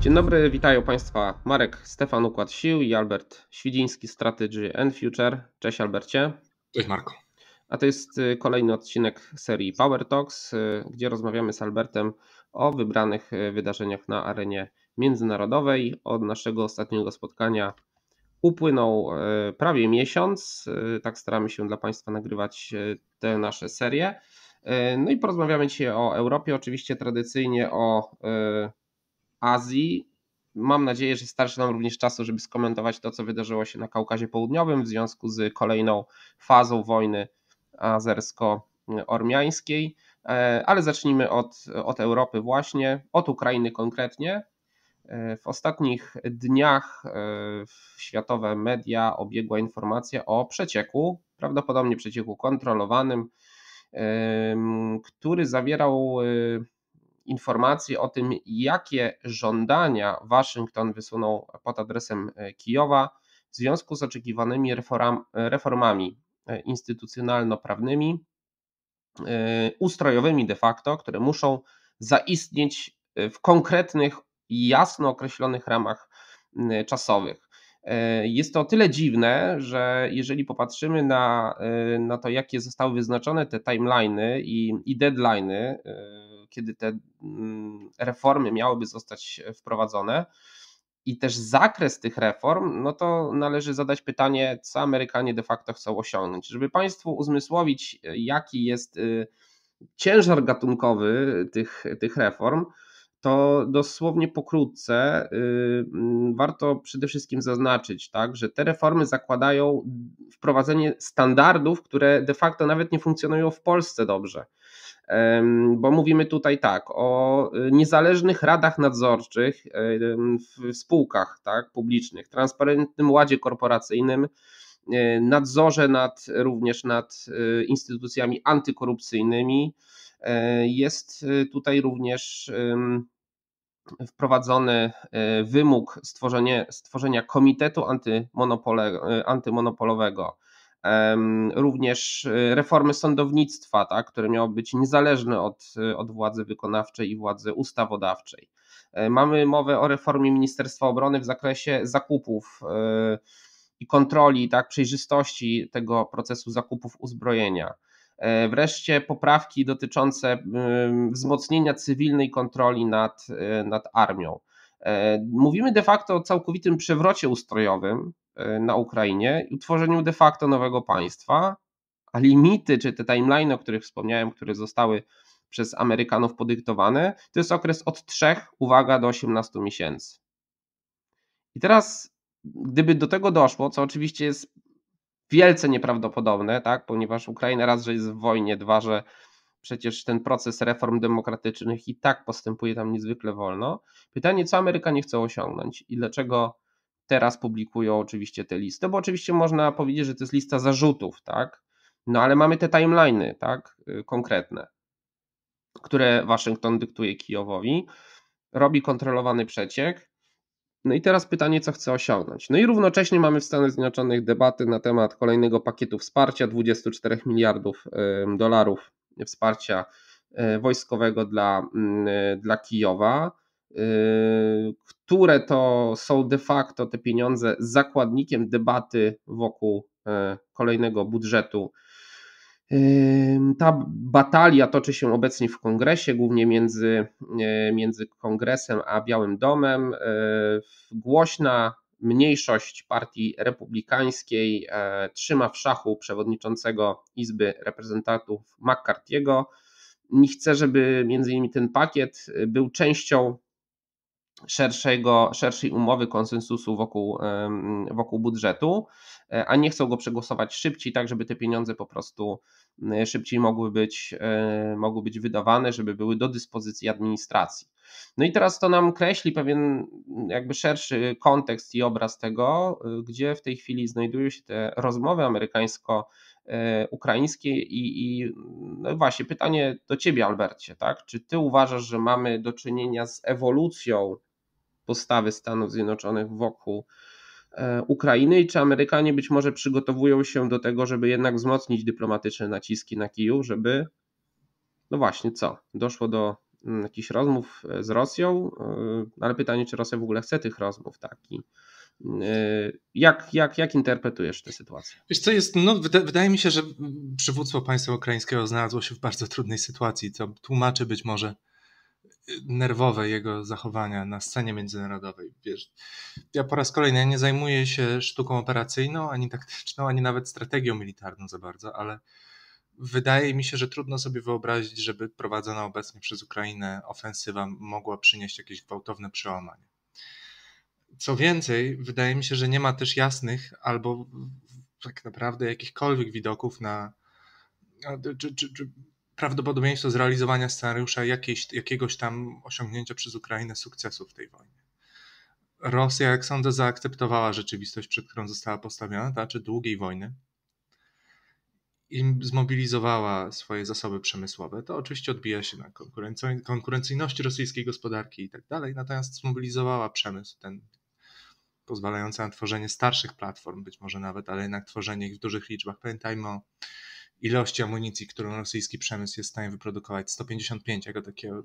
Dzień dobry, witają Państwa Marek Stefan Układ Sił i Albert Świdziński Strategy and Future. Cześć Albercie. Cześć Marko. A to jest y, kolejny odcinek serii Power Talks, y, gdzie rozmawiamy z Albertem o wybranych y, wydarzeniach na arenie międzynarodowej. Od naszego ostatniego spotkania upłynął prawie miesiąc. Tak staramy się dla Państwa nagrywać te nasze serie. No i porozmawiamy dzisiaj o Europie, oczywiście tradycyjnie o Azji. Mam nadzieję, że starczy nam również czasu, żeby skomentować to, co wydarzyło się na Kaukazie Południowym w związku z kolejną fazą wojny azersko-ormiańskiej. E, ale zacznijmy od, od Europy, właśnie, od Ukrainy konkretnie. E, w ostatnich dniach e, światowe media obiegła informacja o przecieku, prawdopodobnie przecieku kontrolowanym, który zawierał informacje o tym, jakie żądania Waszyngton wysunął pod adresem e, Kijowa w związku z oczekiwanymi reformami e, instytucjonalno-prawnymi, e, ustrojowymi de facto, które muszą zaistnieć w konkretnych, jasno określonych ramach czasowych. E, jest to o tyle dziwne, że jeżeli popatrzymy na, e, na to, jakie zostały wyznaczone te timeliny i, i deadlines, e, kiedy te mm, reformy miałyby zostać wprowadzone, i też zakres tych reform, no to należy zadać pytanie, co Amerykanie de facto chcą osiągnąć. Żeby Państwu uzmysłowić, jaki jest ciężar gatunkowy tych, tych reform, to dosłownie pokrótce y, mm, warto przede wszystkim zaznaczyć, tak, że te reformy zakładają wprowadzenie standardów, które de facto nawet nie funkcjonują w Polsce dobrze. Bo mówimy tutaj tak o y, niezależnych radach nadzorczych y, w spółkach tak, publicznych, transparentnym ładzie korporacyjnym, nadzorze nad, również nad instytucjami antykorupcyjnymi, E, jest y, tutaj również wprowadzony y, wymóg stworzenia komitetu antymonopole, y, antymonopolowego, również reformy sądownictwa, tak, które miało być niezależne od, od władzy wykonawczej i władzy ustawodawczej. E, mamy mowę o reformie Ministerstwa Obrony w zakresie zakupów i kontroli, tak, przejrzystości tego procesu zakupów uzbrojenia. E, wreszcie poprawki dotyczące e, wzmocnienia cywilnej kontroli nad, e, nad armią. Mówimy de facto o całkowitym przewrocie ustrojowym na Ukrainie i utworzeniu de facto nowego państwa, a limity czy te timeline, o których wspomniałem, które zostały przez Amerykanów podyktowane, to jest okres od 3, uwaga, do 18 miesięcy. I teraz, gdyby do tego doszło, co oczywiście jest wielce nieprawdopodobne, tak? ponieważ Ukraina raz, że jest w wojnie, dwa, że przecież ten proces reform demokratycznych i tak postępuje tam niezwykle wolno. Pytanie, co Amerykanie chcą osiągnąć i dlaczego teraz publikują oczywiście te listy, bo oczywiście można powiedzieć, że to jest lista zarzutów, tak? No ale mamy te timeliny, tak? Y, konkretne, które Waszyngton dyktuje Kijowowi. Robi kontrolowany przeciek, no i teraz pytanie, co chce osiągnąć. No i równocześnie mamy w Stanach Zjednoczonych debaty na temat kolejnego pakietu wsparcia 24 miliardów dolarów wsparcia e, wojskowego dla, mm, e, dla Kijowa, e, które to są de facto te pieniądze zakładnikiem debaty wokół kolejnego budżetu ta batalia toczy się obecnie w kongresie, głównie między, e, między kongresem a Białym Domem. E, głośna mniejszość partii republikańskiej e, trzyma w szachu przewodniczącego Izby Reprezentantów McCarthy'ego. Nie chce, żeby między innymi ten pakiet był częścią szerszego, szerszej umowy konsensusu wokół, wokół budżetu. E, a nie chcą go przegłosować szybciej, tak żeby te pieniądze po prostu e, szybciej mogły być, e, mogły być wydawane, żeby były do dyspozycji administracji. No i teraz to nam kreśli pewien jakby szerszy kontekst i obraz tego, gdzie w tej chwili znajdują się te rozmowy amerykańsko-ukraińskie i, i no właśnie pytanie do ciebie Albercie, tak? Czy ty uważasz, że mamy do czynienia z ewolucją postawy Stanów Zjednoczonych wokół E, Ukrainy i czy Amerykanie być może przygotowują się do tego, żeby jednak wzmocnić dyplomatyczne naciski na Kijów, żeby no właśnie co, doszło do mm, jakichś rozmów e, z Rosją, e, no ale pytanie, czy Rosja w ogóle chce tych rozmów, tak? I jak, jak, jak interpretujesz tę sytuację? Wiesz co jest, no, wydaje mi się, że przywództwo państwa ukraińskiego znalazło się w bardzo trudnej sytuacji, co tłumaczy być może nerwowe jego zachowania na scenie międzynarodowej. Wiesz, ja po raz kolejny nie zajmuję się sztuką operacyjną, ani taktyczną, ani nawet strategią militarną za bardzo, ale wydaje mi się, że trudno sobie wyobrazić, żeby prowadzona obecnie przez Ukrainę ofensywa mogła przynieść jakieś gwałtowne przełamanie. Co więcej, wydaje mi się, że nie ma też jasnych albo tak naprawdę jakichkolwiek widoków na czy, czy, czy prawdopodobieństwo zrealizowania scenariusza jakiejś, jakiegoś tam osiągnięcia przez Ukrainę sukcesu w tej wojnie. Rosja, jak sądzę, zaakceptowała rzeczywistość, przed którą została postawiona, to czy długiej wojny, i zmobilizowała swoje zasoby przemysłowe. To oczywiście odbija się na konkurencyjności rosyjskiej gospodarki i tak dalej, natomiast zmobilizowała przemysł ten pozwalający na tworzenie starszych platform, być może nawet, ale jednak tworzenie ich w dużych liczbach. Pamiętajmy o ilości amunicji, którą rosyjski przemysł jest w stanie wyprodukować, 155 jako takiego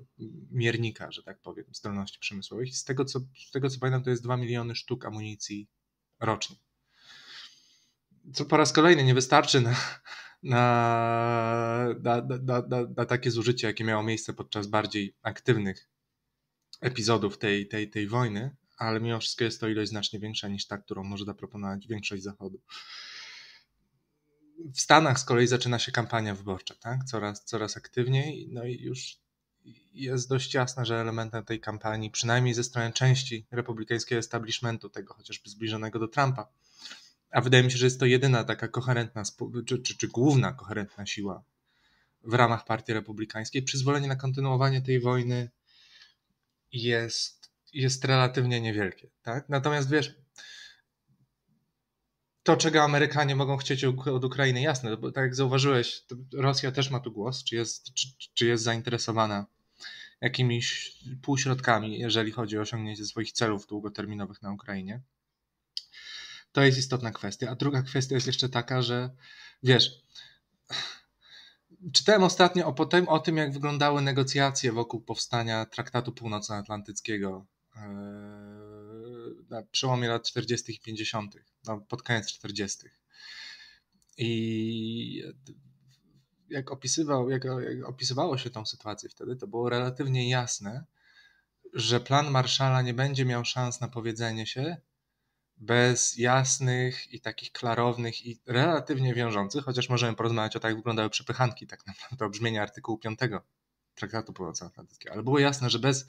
miernika, że tak powiem, zdolności przemysłowych. I z tego co, z tego co pamiętam, to jest 2 miliony sztuk amunicji rocznie. Co po raz kolejny nie wystarczy na, na, na, na, na takie zużycie, jakie miało miejsce podczas bardziej aktywnych epizodów tej, tej, tej wojny, ale mimo wszystko jest to ilość znacznie większa niż ta, którą może zaproponować większość Zachodu w Stanach z kolei zaczyna się kampania wyborcza, tak? coraz, coraz aktywniej, no i już jest dość jasne, że elementem tej kampanii, przynajmniej ze strony części republikańskiego establishmentu, tego chociażby zbliżonego do Trumpa, a wydaje mi się, że jest to jedyna taka koherentna, czy, czy, czy główna koherentna siła w ramach partii republikańskiej, przyzwolenie na kontynuowanie tej wojny jest, jest relatywnie niewielkie. Tak? Natomiast wiesz, to, czego Amerykanie mogą chcieć od Ukrainy, jasne, bo tak jak zauważyłeś, Rosja też ma tu głos, czy jest, czy, czy jest zainteresowana jakimiś półśrodkami, jeżeli chodzi o osiągnięcie swoich celów długoterminowych na Ukrainie. To jest istotna kwestia. A druga kwestia jest jeszcze taka, że wiesz, czytałem ostatnio o, potem, o tym, jak wyglądały negocjacje wokół powstania Traktatu Północnoatlantyckiego. Yy na przełomie lat 40. i 50., no, pod koniec 40. I jak, opisywał, jak, jak opisywało się tą sytuację wtedy, to było relatywnie jasne, że plan Marszala nie będzie miał szans na powiedzenie się bez jasnych i takich klarownych i relatywnie wiążących, chociaż możemy porozmawiać o tak, jak wyglądały przepychanki tak naprawdę, o brzmieniu artykułu 5 Traktatu Północnoatlantyckiego, ale było jasne, że bez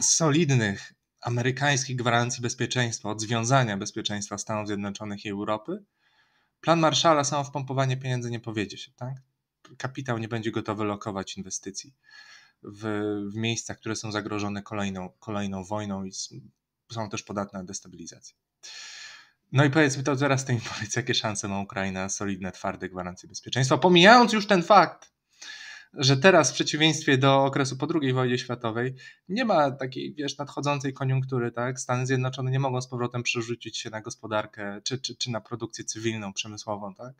solidnych amerykańskich gwarancji bezpieczeństwa, od związania bezpieczeństwa Stanów Zjednoczonych i Europy, plan Marszala samo wpompowanie pieniędzy nie powiedzie się, tak? Kapitał nie będzie gotowy lokować inwestycji w, w miejscach, które są zagrożone kolejną, kolejną wojną i są też podatne na destabilizację. No i powiedzmy to teraz, ty mi powiedz, jakie szanse ma Ukraina solidne, twarde gwarancje bezpieczeństwa, pomijając już ten fakt, że teraz w przeciwieństwie do okresu po II wojnie światowej nie ma takiej, wiesz, nadchodzącej koniunktury, tak? Stany Zjednoczone nie mogą z powrotem przerzucić się na gospodarkę czy, czy, czy na produkcję cywilną, przemysłową, tak?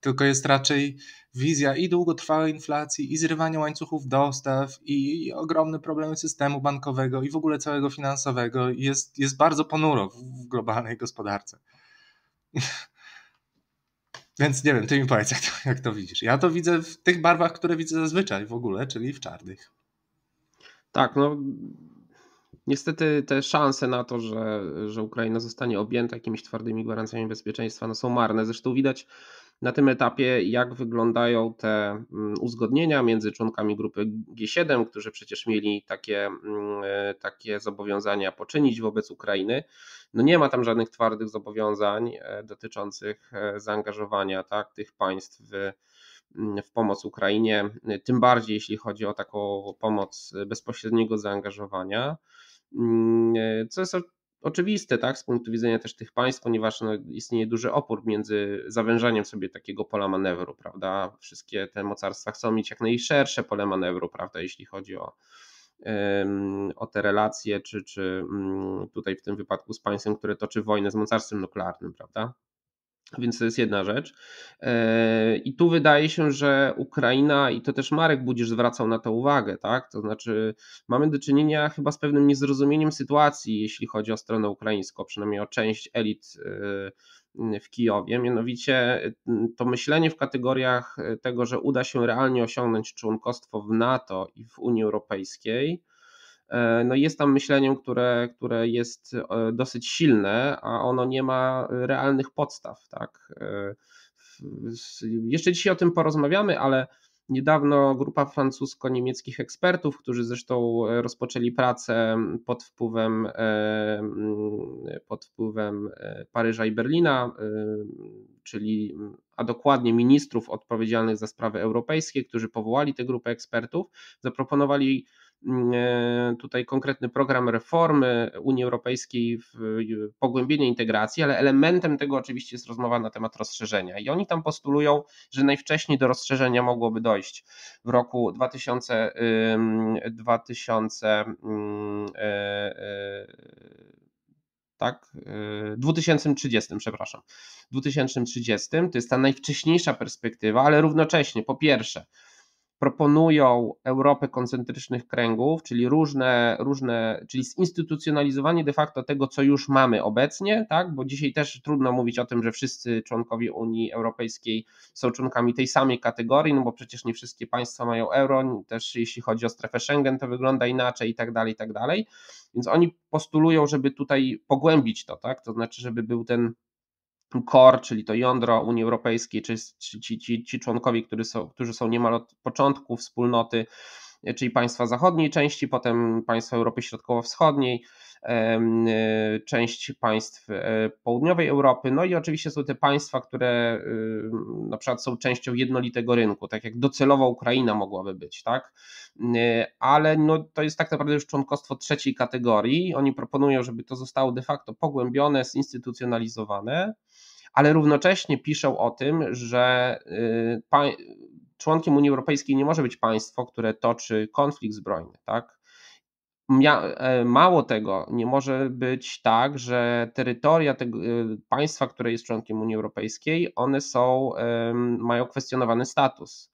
Tylko jest raczej wizja i długotrwałej inflacji, i zrywania łańcuchów dostaw, i, i ogromne problemy systemu bankowego, i w ogóle całego finansowego. Jest, jest bardzo ponuro w, w globalnej gospodarce. Więc nie wiem, ty mi powiedz, jak to, jak to widzisz. Ja to widzę w tych barwach, które widzę zazwyczaj w ogóle, czyli w czarnych. Tak, no niestety te szanse na to, że, że Ukraina zostanie objęta jakimiś twardymi gwarancjami bezpieczeństwa no, są marne. Zresztą widać na tym etapie, jak wyglądają te mm, uzgodnienia między członkami grupy G7, którzy przecież mieli takie, mm, e, takie zobowiązania poczynić wobec Ukrainy. No nie ma tam żadnych twardych zobowiązań e, dotyczących e, zaangażowania tak, tych państw w, mm, w pomoc Ukrainie, tym bardziej jeśli chodzi o taką pomoc e, bezpośredniego zaangażowania. Mm, co jest oczywiste, tak, z punktu widzenia też tych państw, ponieważ no, istnieje duży opór między zawężaniem sobie takiego pola manewru, prawda? Wszystkie te mocarstwa chcą mieć jak najszersze pole manewru, prawda, jeśli chodzi o o te relacje, czy, czy mm, tutaj w tym wypadku z państwem, które toczy wojnę z mocarstwem nuklearnym, prawda? Więc to jest jedna rzecz. E, I tu wydaje się, że Ukraina, i to też Marek Budzisz zwracał na to uwagę, tak? To znaczy, mamy do czynienia chyba z pewnym niezrozumieniem sytuacji, jeśli chodzi o stronę ukraińską, przynajmniej o część elit e, w Kijowie, mianowicie y, to myślenie w kategoriach y, tego, że uda się realnie osiągnąć członkostwo w NATO i w Unii Europejskiej. E, no jest tam myśleniem, które, które jest e, dosyć silne, a ono nie ma realnych podstaw. Tak? E, jeszcze dzisiaj o tym porozmawiamy, ale Niedawno grupa francusko-niemieckich ekspertów, którzy zresztą e, rozpoczęli pracę pod wpływem, e, mm, pod wpływem e, Paryża i Berlina, czyli a dokładnie ministrów odpowiedzialnych za sprawy europejskie, którzy powołali tę grupę ekspertów, zaproponowali Mm, e, tutaj konkretny program reformy Unii Europejskiej, e, pogłębienie integracji, ale elementem tego oczywiście jest rozmowa na temat rozszerzenia. I oni tam postulują, że najwcześniej do rozszerzenia mogłoby dojść w roku 2000, 2000 e, tak? 2030, przepraszam. 2030 to jest ta najwcześniejsza perspektywa, ale równocześnie, po pierwsze, proponują Europę koncentrycznych kręgów, czyli różne, różne, czyli zinstytucjonalizowanie de facto tego, co już mamy obecnie, tak? bo dzisiaj też trudno mówić o tym, że wszyscy członkowie Unii Europejskiej są członkami tej samej kategorii, no bo przecież nie wszystkie państwa mają euro, też jeśli chodzi o strefę Schengen, to wygląda inaczej i tak dalej, i tak dalej. Więc oni postulują, żeby tutaj pogłębić to, tak? to znaczy, żeby był ten core, czyli to jądro Unii Europejskiej, czy ci, ci, ci członkowie, którzy są, którzy są niemal od początku wspólnoty, e, czyli państwa zachodniej części, potem państwa Europy Środkowo-Wschodniej, e, część państw e, południowej Europy, no i oczywiście są te państwa, które na przykład są częścią jednolitego rynku, tak jak docelowo Ukraina mogłaby być, tak? Ale no, to jest tak naprawdę już członkostwo trzeciej kategorii. Oni proponują, żeby to zostało de facto pogłębione, zinstytucjonalizowane ale równocześnie piszą o tym, że y, członkiem Unii Europejskiej nie może być państwo, które toczy konflikt zbrojny, tak? E, mało tego, nie może być tak, że terytoria tego, y, państwa, które jest członkiem Unii Europejskiej, one są, mają kwestionowany status.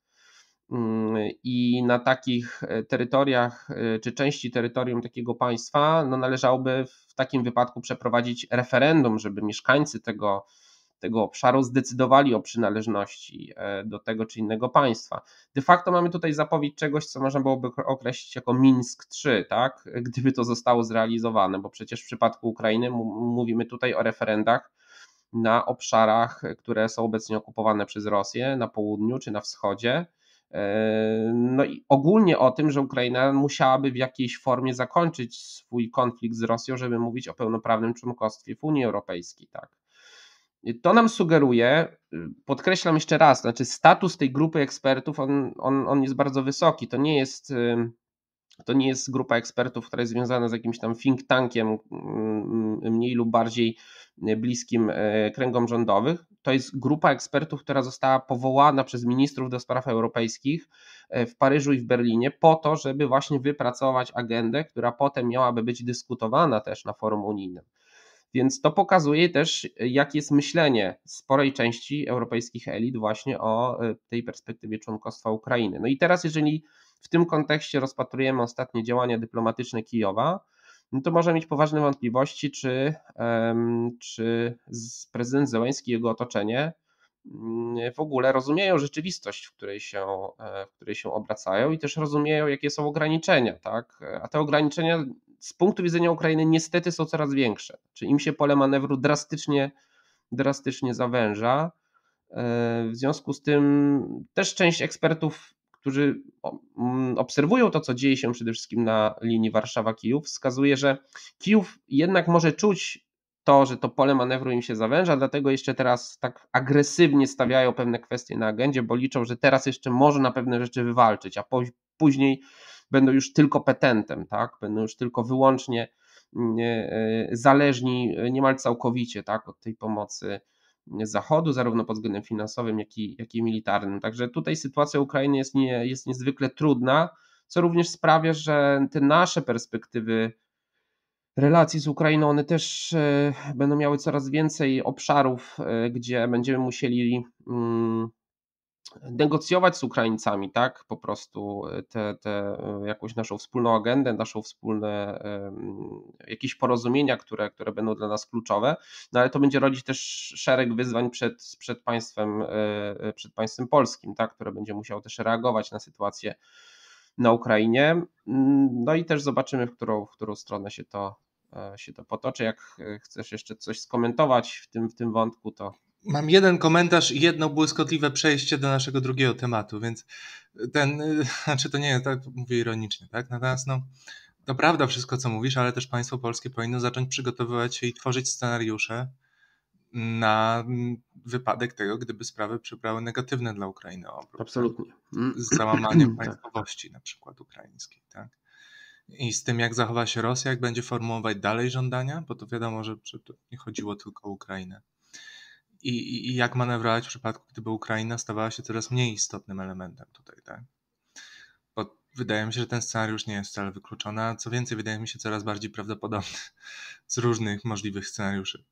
Mm, I na takich e, terytoriach e, czy części terytorium takiego państwa no należałoby w takim wypadku przeprowadzić referendum, żeby mieszkańcy tego tego obszaru zdecydowali o przynależności e, do tego czy innego państwa. De facto mamy tutaj zapowiedź czegoś, co można byłoby określić jako Minsk 3, tak? gdyby to zostało zrealizowane, bo przecież w przypadku Ukrainy mówimy tutaj o referendach na obszarach, które są obecnie okupowane przez Rosję na południu czy na wschodzie. E, no i ogólnie o tym, że Ukraina musiałaby w jakiejś formie zakończyć swój konflikt z Rosją, żeby mówić o pełnoprawnym członkostwie w Unii Europejskiej, tak. To nam sugeruje, y, podkreślam jeszcze raz, znaczy status tej grupy ekspertów, on, on, on jest bardzo wysoki. To nie jest, y, to nie jest grupa ekspertów, która jest związana z jakimś tam think tankiem y, mniej lub bardziej bliskim e, kręgom rządowych. To jest grupa ekspertów, która została powołana przez ministrów do spraw europejskich e, w Paryżu i w Berlinie po to, żeby właśnie wypracować agendę, która potem miałaby być dyskutowana też na forum unijnym. Więc to pokazuje też, jak jest myślenie sporej części europejskich elit właśnie o e, tej perspektywie członkostwa Ukrainy. No i teraz, jeżeli w tym kontekście rozpatrujemy ostatnie działania dyplomatyczne Kijowa, no to może mieć poważne wątpliwości, czy, czy prezydent Zełański i jego otoczenie mm, w ogóle rozumieją rzeczywistość, w której, się, e, w której się obracają i też rozumieją, jakie są ograniczenia. Tak? A te ograniczenia z punktu widzenia Ukrainy niestety są coraz większe. Czy im się pole manewru drastycznie, drastycznie zawęża. E, w związku z tym też część ekspertów, którzy obserwują to, co dzieje się przede wszystkim na linii Warszawa-Kijów, wskazuje, że Kijów jednak może czuć to, że to pole manewru im się zawęża, dlatego jeszcze teraz tak agresywnie stawiają pewne kwestie na agendzie, bo liczą, że teraz jeszcze może na pewne rzeczy wywalczyć, a później będą już tylko petentem, tak? Będą już tylko wyłącznie mm, e, zależni e, niemal całkowicie, tak? Od tej pomocy mm, Zachodu, zarówno pod względem finansowym, jak i, jak i militarnym. Także tutaj sytuacja Ukrainy jest, nie, jest niezwykle trudna, co również sprawia, że te nasze perspektywy relacji z Ukrainą, one też e, będą miały coraz więcej obszarów, gdzie będziemy musieli mm, negocjować z Ukraińcami, tak, po prostu e, te, te e, jakąś naszą wspólną agendę, naszą wspólne jakieś porozumienia, które, które będą dla nas kluczowe, no ale to będzie rodzić też szereg wyzwań przed, przed państwem, e, przed państwem polskim, tak, które będzie musiało też reagować na sytuację na Ukrainie, no i też zobaczymy, w którą, w którą stronę się to, się to potoczy. Jak chcesz jeszcze coś skomentować w tym, w tym wątku, to Mam jeden komentarz i jedno błyskotliwe przejście do naszego drugiego tematu, więc ten, znaczy to nie, tak mówię ironicznie, tak? Natomiast no, to prawda wszystko, co mówisz, ale też państwo polskie powinno zacząć przygotowywać się i tworzyć scenariusze na mm, wypadek tego, gdyby sprawy przybrały negatywne dla Ukrainy obrót. Absolutnie. Mm. Z załamaniem tak. państwowości na przykład ukraińskiej, tak? I z tym, jak zachowa się Rosja, jak będzie formułować dalej żądania, bo to wiadomo, że, to nie chodziło tylko o Ukrainę i, i, jak manewrować w przypadku, gdyby Ukraina stawała się coraz mniej istotnym elementem tutaj, tak? Bo wydaje mi się, że ten scenariusz nie jest wcale wykluczony, a co więcej, wydaje mi się coraz bardziej prawdopodobny z różnych możliwych scenariuszy.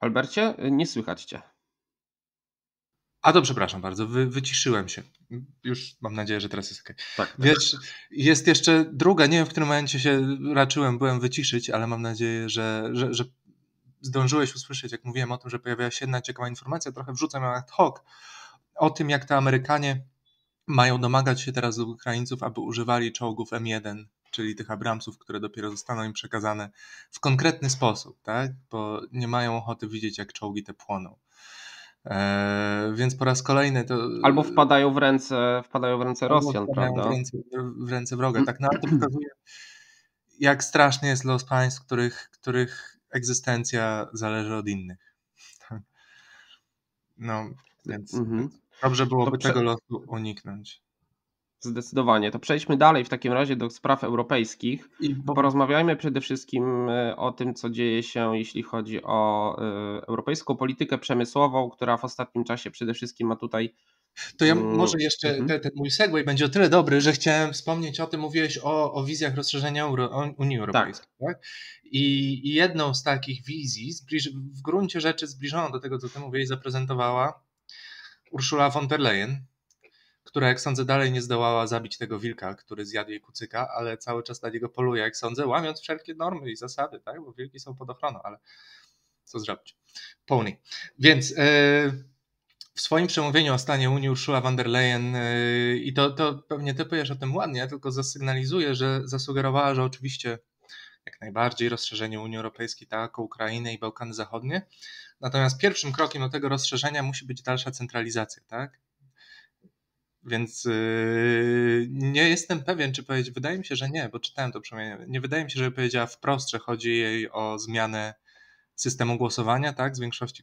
Albercie, nie słychać cię. A to przepraszam bardzo, wy, wyciszyłem się. Już mam nadzieję, że teraz jest ok. Tak, tak, Wiesz, jest jeszcze druga, nie wiem w którym momencie się raczyłem, byłem wyciszyć, ale mam nadzieję, że, że, że zdążyłeś usłyszeć, jak mówiłem o tym, że pojawiła się jedna ciekawa informacja, trochę wrzucam ją ad hoc, o tym jak to Amerykanie mają domagać się teraz do Ukraińców, aby używali czołgów M1 czyli tych Abramsów, które dopiero zostaną im przekazane w konkretny sposób, tak? bo nie mają ochoty widzieć, jak czołgi te płoną. Eee, więc po raz kolejny to. Albo eee, wpadają w ręce, wpadają w ręce Rosjan, prawda? W ręce, w ręce wroga. Mm. Tak, no to pokazuje, jak straszny jest los państw, których, których egzystencja zależy od innych. Tak. No, więc mhm. dobrze byłoby prze... tego losu uniknąć. Zdecydowanie. To przejdźmy dalej w takim razie do spraw europejskich. bo Porozmawiajmy przede wszystkim e, o tym, co dzieje się, jeśli chodzi o e, europejską politykę przemysłową, która w ostatnim czasie przede wszystkim ma tutaj to ja mm, może jeszcze mhm. ten, ten mój segway będzie o tyle dobry, że chciałem wspomnieć o tym, mówiłeś o, o wizjach rozszerzenia Euro, o Unii Europejskiej. Tak. tak? I, I, jedną z takich wizji, zbliż, w gruncie rzeczy zbliżoną do tego, co ty mówiłeś, zaprezentowała Ursula von der Leyen, która, jak sądzę, dalej nie zdołała zabić tego wilka, który zjadł jej kucyka, ale cały czas na niego poluje, jak sądzę, łamiąc wszelkie normy i zasady, tak? Bo wilki są pod ochroną, ale co zrobić? Pony. Więc. Yy... W swoim przemówieniu o stanie Unii Ursula von der Leyen, yy, i to, to pewnie ty powiesz o tym ładnie, tylko zasygnalizuję, że zasugerowała, że oczywiście jak najbardziej rozszerzenie Unii Europejskiej, tak, Ukrainę i Bałkany Zachodnie. Natomiast pierwszym krokiem do tego rozszerzenia musi być dalsza centralizacja, tak? Więc y, nie jestem pewien, czy powiedzieć. Wydaje mi się, że nie, bo czytałem to przynajmniej. Nie wydaje mi się, że powiedziała wprost, że chodzi jej o zmianę systemu głosowania, tak, z większości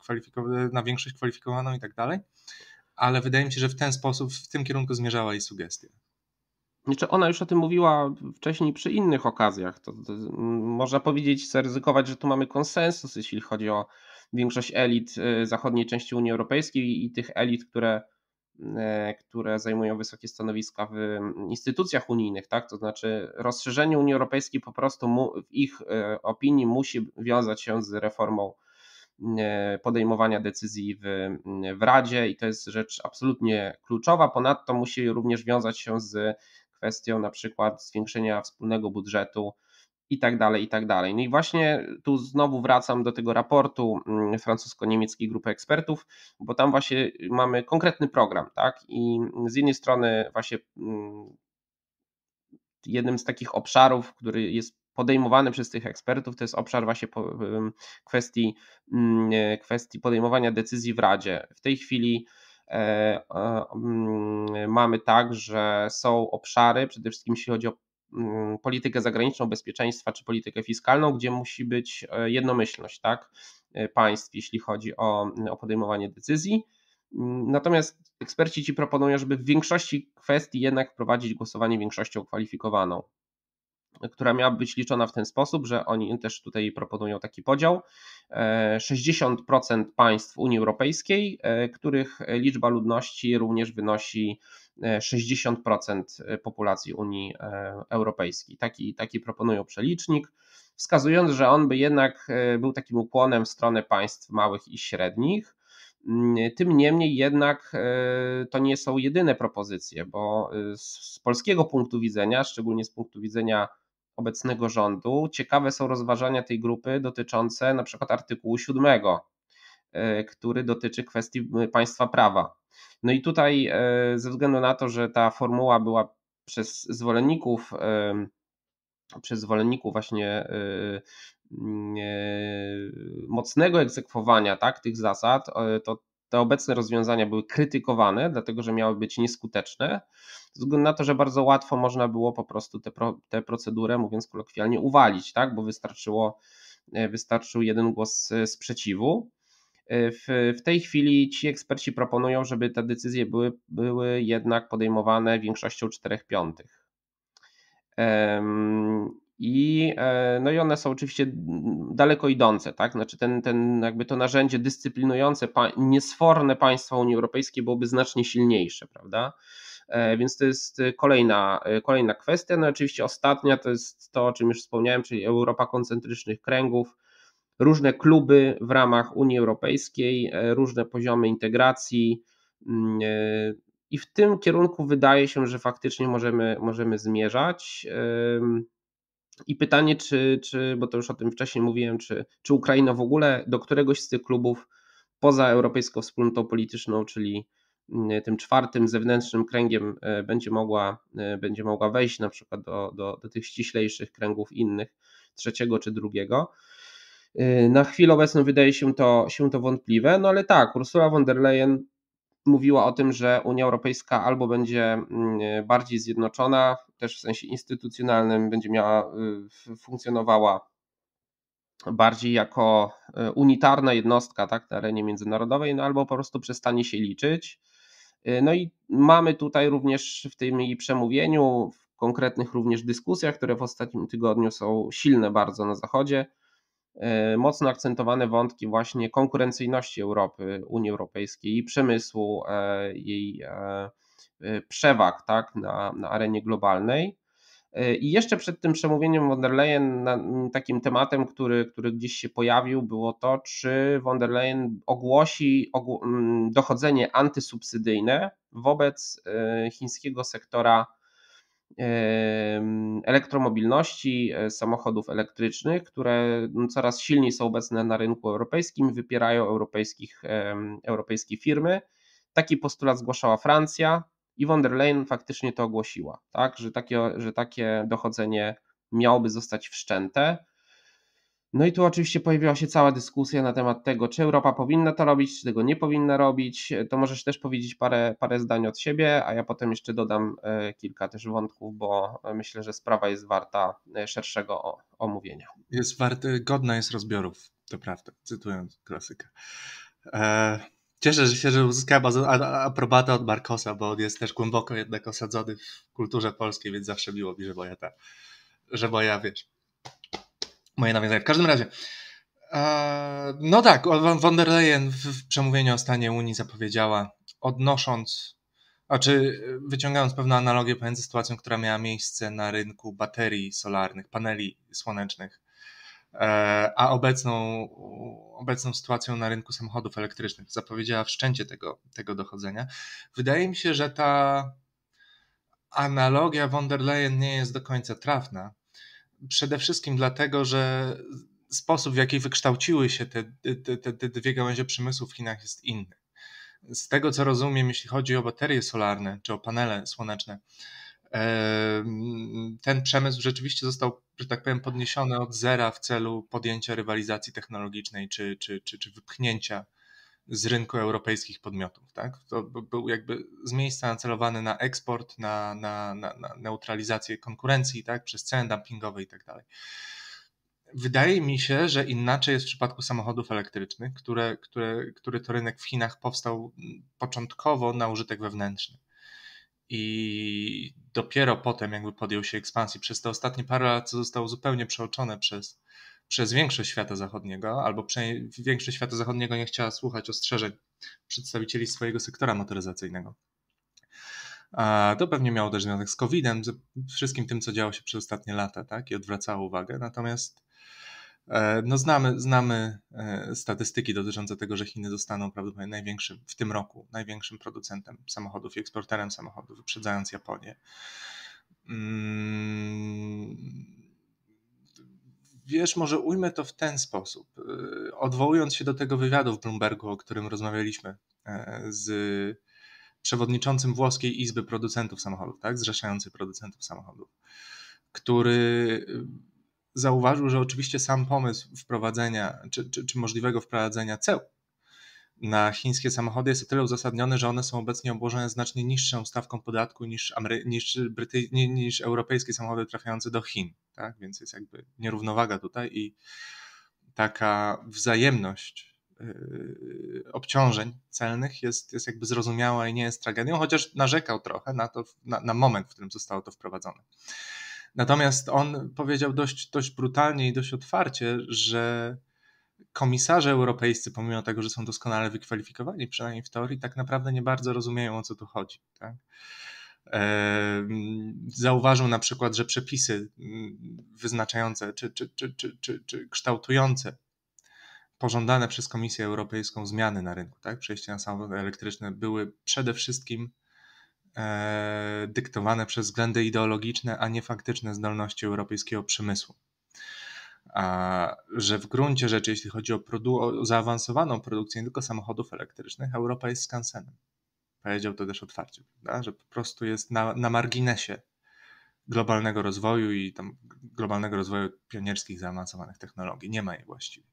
na większość kwalifikowaną i tak dalej. Ale wydaje mi się, że w ten sposób, w tym kierunku zmierzała jej sugestia. Znaczy ona już o tym mówiła wcześniej przy innych okazjach. To, to, można powiedzieć, zaryzykować, że tu mamy konsensus, jeśli chodzi o większość elit y, zachodniej części Unii Europejskiej i tych elit, które E, które zajmują wysokie stanowiska w mm, instytucjach unijnych, tak? To znaczy rozszerzenie Unii Europejskiej po prostu mu, w ich e, opinii musi wiązać się z reformą mm, e, podejmowania decyzji w, mm, w Radzie i to jest rzecz absolutnie kluczowa. Ponadto musi również wiązać się z kwestią na przykład zwiększenia wspólnego budżetu i tak dalej, i tak dalej. No i właśnie tu znowu wracam do tego raportu mm, francusko-niemieckiej grupy ekspertów, bo tam właśnie mamy konkretny program, tak? I z jednej strony właśnie mm, jednym z takich obszarów, który jest podejmowany przez tych ekspertów, to jest obszar właśnie kwestii, mm, kwestii podejmowania decyzji w Radzie. W tej chwili e, mamy tak, że są obszary, przede wszystkim jeśli chodzi o Mm, politykę zagraniczną, bezpieczeństwa czy politykę fiskalną, gdzie musi być e, jednomyślność tak, e, państw, jeśli chodzi o, mm, o podejmowanie decyzji. Mm, natomiast eksperci ci proponują, żeby w większości kwestii jednak prowadzić głosowanie większością kwalifikowaną która miała być liczona w ten sposób, że oni też tutaj proponują taki podział. 60% państw Unii Europejskiej, e, których liczba ludności również wynosi 60% e, populacji Unii e, Europejskiej. Taki, taki proponują przelicznik, wskazując, że on by jednak był takim ukłonem w stronę państw małych i średnich. Mm, tym niemniej jednak to nie są jedyne propozycje, bo z polskiego punktu widzenia, szczególnie z punktu widzenia obecnego rządu. Ciekawe są rozważania tej grupy dotyczące na przykład artykułu 7, e, który dotyczy kwestii państwa prawa. No i tutaj e, ze względu na to, że ta formuła była przez zwolenników przez zwolenników właśnie e, mocnego egzekwowania tak, tych zasad, to te obecne rozwiązania były krytykowane, dlatego że miały być nieskuteczne, ze względu na to, że bardzo łatwo można było po prostu tę pro, te procedurę, mówiąc kolokwialnie, uwalić, tak? bo wystarczyło, e, wystarczył jeden głos e, sprzeciwu. E, w, w tej chwili ci eksperci proponują, żeby te decyzje były, były jednak podejmowane większością 4 piątych. I, e, no i one są oczywiście daleko idące, tak? Znaczy ten, ten jakby to narzędzie dyscyplinujące pa, niesforne państwa Unii Europejskiej byłoby znacznie silniejsze, prawda? E, więc to jest kolejna, e, kolejna kwestia. No oczywiście ostatnia to jest to, o czym już wspomniałem, czyli Europa koncentrycznych kręgów, różne kluby w ramach Unii Europejskiej, różne poziomy integracji. Mm, I w tym kierunku wydaje się, że faktycznie możemy, możemy zmierzać. I pytanie, czy, czy, bo to już o tym wcześniej mówiłem, czy, czy Ukraina w ogóle do któregoś z tych klubów poza Europejską Wspólnotą Polityczną, czyli mm, tym czwartym zewnętrznym kręgiem, e, będzie mogła, e, będzie mogła wejść na przykład do, do, do tych ściślejszych kręgów innych, trzeciego czy drugiego. E, na chwilę obecną wydaje się to, się to wątpliwe, no ale tak, Ursula von der Leyen mówiła o tym, że Unia Europejska albo będzie mm, e, bardziej zjednoczona, też w sensie instytucjonalnym, będzie miała, e, funkcjonowała bardziej jako e, unitarna jednostka tak, na arenie międzynarodowej, no albo po prostu przestanie się liczyć. No i mamy tutaj również w tym jej przemówieniu, w konkretnych również dyskusjach, które w ostatnim tygodniu są silne bardzo na Zachodzie, E, mocno akcentowane wątki właśnie konkurencyjności Europy, Unii Europejskiej i przemysłu, e, jej e, przewag tak, na, na arenie globalnej. I jeszcze przed tym przemówieniem von der Leyen takim tematem, który, który gdzieś się pojawił, było to, czy von der Leyen ogłosi dochodzenie antysubsydyjne wobec chińskiego sektora elektromobilności, e, samochodów elektrycznych, które no, coraz silniej są obecne na rynku europejskim, wypierają europejskich, europejskie firmy. Taki postulat zgłaszała Francja i von der Leyen faktycznie to ogłosiła, tak, że, takie, że takie dochodzenie miałoby zostać wszczęte. No i tu oczywiście pojawiła się cała dyskusja na temat tego, czy Europa powinna to robić, czy tego nie powinna robić. To możesz też powiedzieć parę, parę zdań od siebie, a ja potem jeszcze dodam e, kilka też wątków, bo e, myślę, że sprawa jest warta e, szerszego omówienia. Jest warty, godna jest rozbiorów, to prawda, cytując klasykę. Cieszę się, że uzyskałem aprobatę od Markosa, bo on jest też głęboko jednak osadzony w kulturze polskiej, więc zawsze miło mi, że moja ta, że moja, wiesz, moje nawiązanie. W każdym razie, e, no tak, von der Leyen w przemówieniu o stanie Unii zapowiedziała, odnosząc, a czy e, wyciągając pewną analogię pomiędzy sytuacją, która miała miejsce na rynku baterii solarnych, paneli słonecznych, e, a obecną, obecną sytuacją na rynku samochodów elektrycznych. Zapowiedziała wszczęcie tego, tego dochodzenia. Wydaje mi się, że ta analogia von der Leyen nie jest do końca trafna, Przede wszystkim dlatego, że sposób, w jaki wykształciły się te, te, te, te dwie gałęzie przemysłu w Chinach jest inny. Z tego co rozumiem, jeśli chodzi o baterie solarne czy o panele słoneczne, ten przemysł rzeczywiście został, że tak powiem, podniesiony od zera w celu podjęcia rywalizacji technologicznej czy, czy, czy, czy wypchnięcia z rynku europejskich podmiotów. Tak? To był jakby z miejsca nacelowany na eksport, na, na, na, na neutralizację konkurencji tak? przez ceny dumpingowe i tak dalej. Wydaje mi się, że inaczej jest w przypadku samochodów elektrycznych, które, które, który to rynek w Chinach powstał początkowo na użytek wewnętrzny. I dopiero potem jakby podjął się ekspansji. Przez te ostatnie parę lat zostało zupełnie przeoczone przez, przez większość świata zachodniego, albo większość świata zachodniego nie chciała słuchać ostrzeżeń przedstawicieli swojego sektora motoryzacyjnego. To pewnie miało też związek z COVID-em, z wszystkim tym, co działo się przez ostatnie lata, tak? I odwracało uwagę. Natomiast e, no znamy, znamy e, statystyki dotyczące tego, że Chiny zostaną prawdopodobnie największym w tym roku, największym producentem samochodów i eksporterem samochodów, wyprzedzając Japonię. Mm, wiesz, może ujmę to w ten sposób. Y, odwołując się do tego wywiadu w Bloombergu, o którym rozmawialiśmy e, z przewodniczącym włoskiej izby producentów samochodów, tak, zrzeszającej producentów samochodów, który y, zauważył, że oczywiście sam pomysł wprowadzenia, czy, czy, czy możliwego wprowadzenia ceł na chińskie samochody jest o tyle uzasadnione, że one są obecnie obłożone znacznie niższą stawką podatku niż, Amery- niż, Bryty- niż europejskie samochody trafiające do Chin. Tak? Więc jest jakby nierównowaga tutaj i taka wzajemność yy, obciążeń celnych jest, jest jakby zrozumiała i nie jest tragedią, chociaż narzekał trochę na, to, na, na moment, w którym zostało to wprowadzone. Natomiast on powiedział dość, dość brutalnie i dość otwarcie, że komisarze europejscy, pomimo tego, że są doskonale wykwalifikowani, przynajmniej w teorii, tak naprawdę nie bardzo rozumieją, o co tu chodzi. Tak? Zauważył na przykład, że przepisy mm, wyznaczające czy, czy, czy, czy, czy, czy kształtujące pożądane przez Komisję Europejską zmiany na rynku, tak? przejście na samochody elektryczne, były przede wszystkim e, dyktowane przez względy ideologiczne, a nie faktyczne zdolności europejskiego przemysłu że w gruncie rzeczy, jeśli chodzi o, produ- o zaawansowaną produkcję nie tylko samochodów elektrycznych, Europa jest skansenem. Powiedział to też otwarcie, prawda? że po prostu jest na, na marginesie globalnego rozwoju i tam globalnego rozwoju pionierskich, zaawansowanych technologii. Nie ma jej właściwie.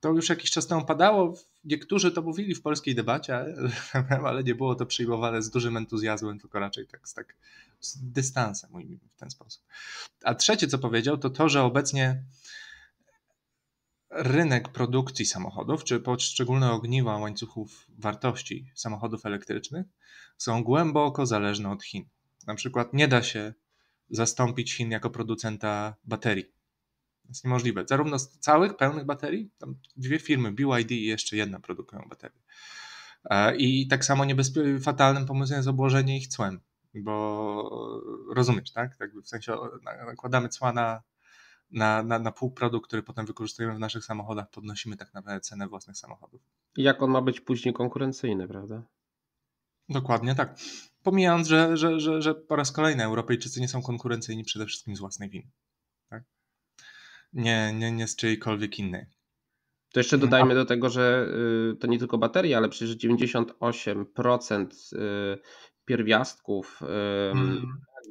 To już jakiś czas temu padało. Niektórzy to mówili w polskiej debacie, ale nie było to przyjmowane z dużym entuzjazmem, tylko raczej tak z, tak, z dystansem, mówimy w ten sposób. A trzecie, co powiedział, to to, że obecnie rynek produkcji samochodów, czy poszczególne ogniwa łańcuchów wartości samochodów elektrycznych są głęboko zależne od Chin. Na przykład nie da się zastąpić Chin jako producenta baterii. Jest niemożliwe. Zarówno z całych pełnych baterii, tam dwie firmy, BYD i jeszcze jedna produkują baterie. E, I tak samo fatalnym pomysłem jest obłożenie ich cłem, bo rozumiesz, tak? tak w sensie nakładamy cła na na, na, na półprodukt, który potem wykorzystujemy w naszych samochodach, podnosimy tak naprawdę cenę własnych samochodów. jak on ma być później konkurencyjny, prawda? Dokładnie tak. Pomijając, że, że, że, że po raz kolejny Europejczycy nie są konkurencyjni przede wszystkim z własnej winy. Tak? Nie, nie, nie z czyjejkolwiek innej. To jeszcze dodajmy do tego, że y, to nie tylko baterie, ale przecież 98% y, pierwiastków, hmm.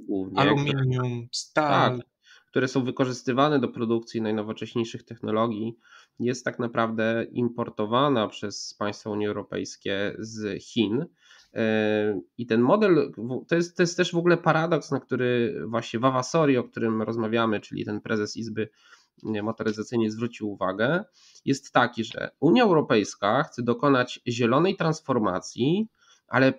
głównie aluminium, stal, tak, które są wykorzystywane do produkcji najnowocześniejszych technologii, jest tak naprawdę importowana przez państwa Unii Europejskiej z Chin. E, I ten model to jest, to jest też w ogóle paradoks, na który właśnie Wawasori, o którym rozmawiamy, czyli ten prezes Izby motoryzacyjnej zwrócił uwagę, jest taki, że Unia Europejska chce dokonać zielonej transformacji, ale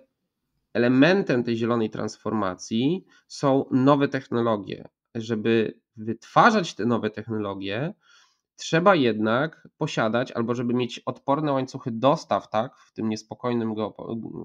elementem tej zielonej transformacji są nowe technologie żeby wytwarzać te nowe technologie, trzeba jednak posiadać albo żeby mieć odporne łańcuchy dostaw, tak, w tym niespokojnym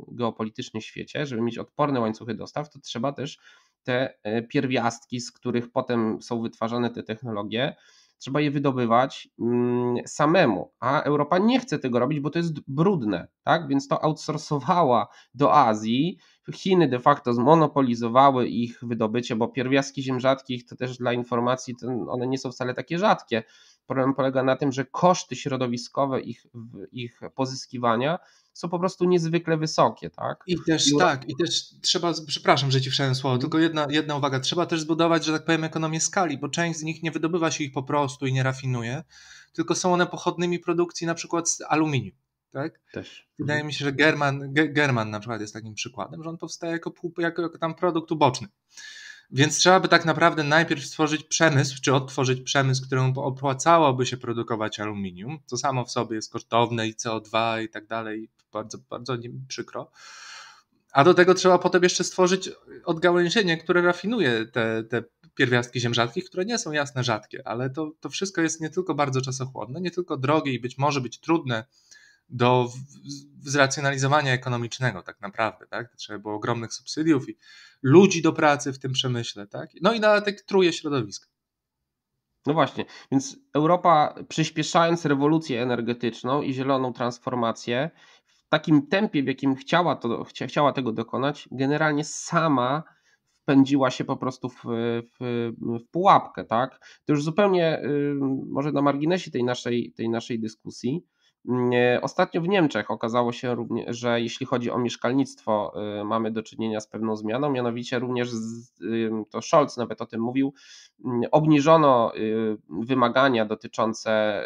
geopolitycznym świecie, żeby mieć odporne łańcuchy dostaw, to trzeba też te e, pierwiastki, z których potem są wytwarzane te technologie, trzeba je wydobywać mm, samemu, a Europa nie chce tego robić, bo to jest brudne, tak? Więc to outsourcowała do Azji. Chiny de facto zmonopolizowały ich wydobycie, bo pierwiastki ziem rzadkich to też dla informacji, one nie są wcale takie rzadkie. Problem polega na tym, że koszty środowiskowe ich, ich pozyskiwania są po prostu niezwykle wysokie, tak? I też I... tak, i też trzeba, przepraszam, że ci wszedłem słowo, mhm. tylko jedna, jedna uwaga, trzeba też zbudować, że tak powiem, ekonomię skali, bo część z nich nie wydobywa się ich po prostu i nie rafinuje, tylko są one pochodnymi produkcji na przykład z aluminium. Tak? Też. Wydaje mi się, że German, German na przykład jest takim przykładem, że on powstaje jako, jako, jako tam produkt uboczny. Więc trzeba by tak naprawdę najpierw stworzyć przemysł, czy odtworzyć przemysł, któremu opłacałoby się produkować aluminium. To samo w sobie jest kosztowne i CO2 i tak dalej. Bardzo, bardzo przykro. A do tego trzeba potem jeszcze stworzyć odgałęzienie, które rafinuje te, te pierwiastki ziem rzadkich, które nie są jasne rzadkie, ale to, to wszystko jest nie tylko bardzo czasochłonne, nie tylko drogie i być może być trudne do zracjonalizowania ekonomicznego tak naprawdę, tak? Trzeba było ogromnych subsydiów i ludzi do pracy w tym przemyśle, tak? No i nawet truje środowisko. No właśnie, więc Europa przyspieszając rewolucję energetyczną i zieloną transformację w takim tempie, w jakim chciała, to, chciała tego dokonać, generalnie sama wpędziła się po prostu w, w, w pułapkę, tak? To już zupełnie, y, może na marginesie tej naszej, tej naszej dyskusji, Mm, e, ostatnio w Niemczech okazało się również, że jeśli chodzi o mieszkalnictwo, y, mamy do czynienia z pewną zmianą, mianowicie również, z, to Scholz nawet o tym mówił, mm, obniżono y, wymagania dotyczące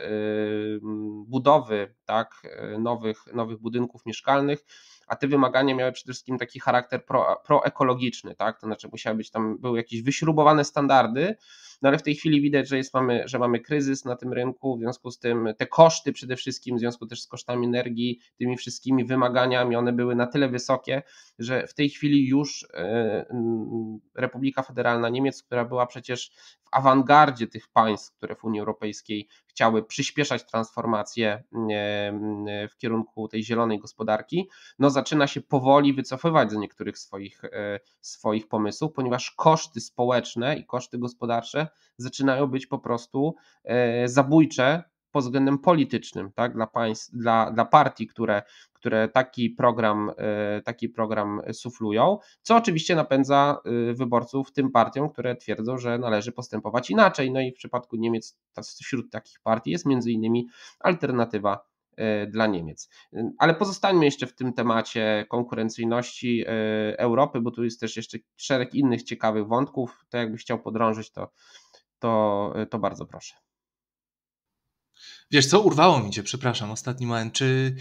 budowy tak, y, nowych, nowych budynków mieszkalnych a te wymagania miały przede wszystkim taki charakter pro, proekologiczny, tak? To znaczy musiały być tam, były jakieś wyśrubowane standardy, no ale w tej chwili widać, że, jest, mamy, że mamy kryzys na tym rynku, w związku z tym te koszty przede wszystkim, w związku też z kosztami energii, tymi wszystkimi wymaganiami, one były na tyle wysokie, że w tej chwili już e, Republika Federalna Niemiec, która była przecież awangardzie tych państw, które w Unii Europejskiej chciały przyspieszać transformację w kierunku tej zielonej gospodarki, no zaczyna się powoli wycofywać z niektórych swoich, e, swoich pomysłów, ponieważ koszty społeczne i koszty gospodarcze zaczynają być po prostu e, zabójcze pod względem politycznym tak, dla, państw, dla, dla partii, które, które taki program, e, taki program suflują, co oczywiście napędza e, wyborców tym partiom, które twierdzą, że należy postępować inaczej. No i w przypadku Niemiec wśród takich partii jest między innymi alternatywa e, dla Niemiec. Ale pozostańmy jeszcze w tym temacie konkurencyjności Europy, bo tu jest też jeszcze szereg innych ciekawych wątków. To jakbyś chciał podrążyć, to, to, to bardzo proszę. Wiesz co, urwało mi cię, przepraszam, ostatni moment. Czy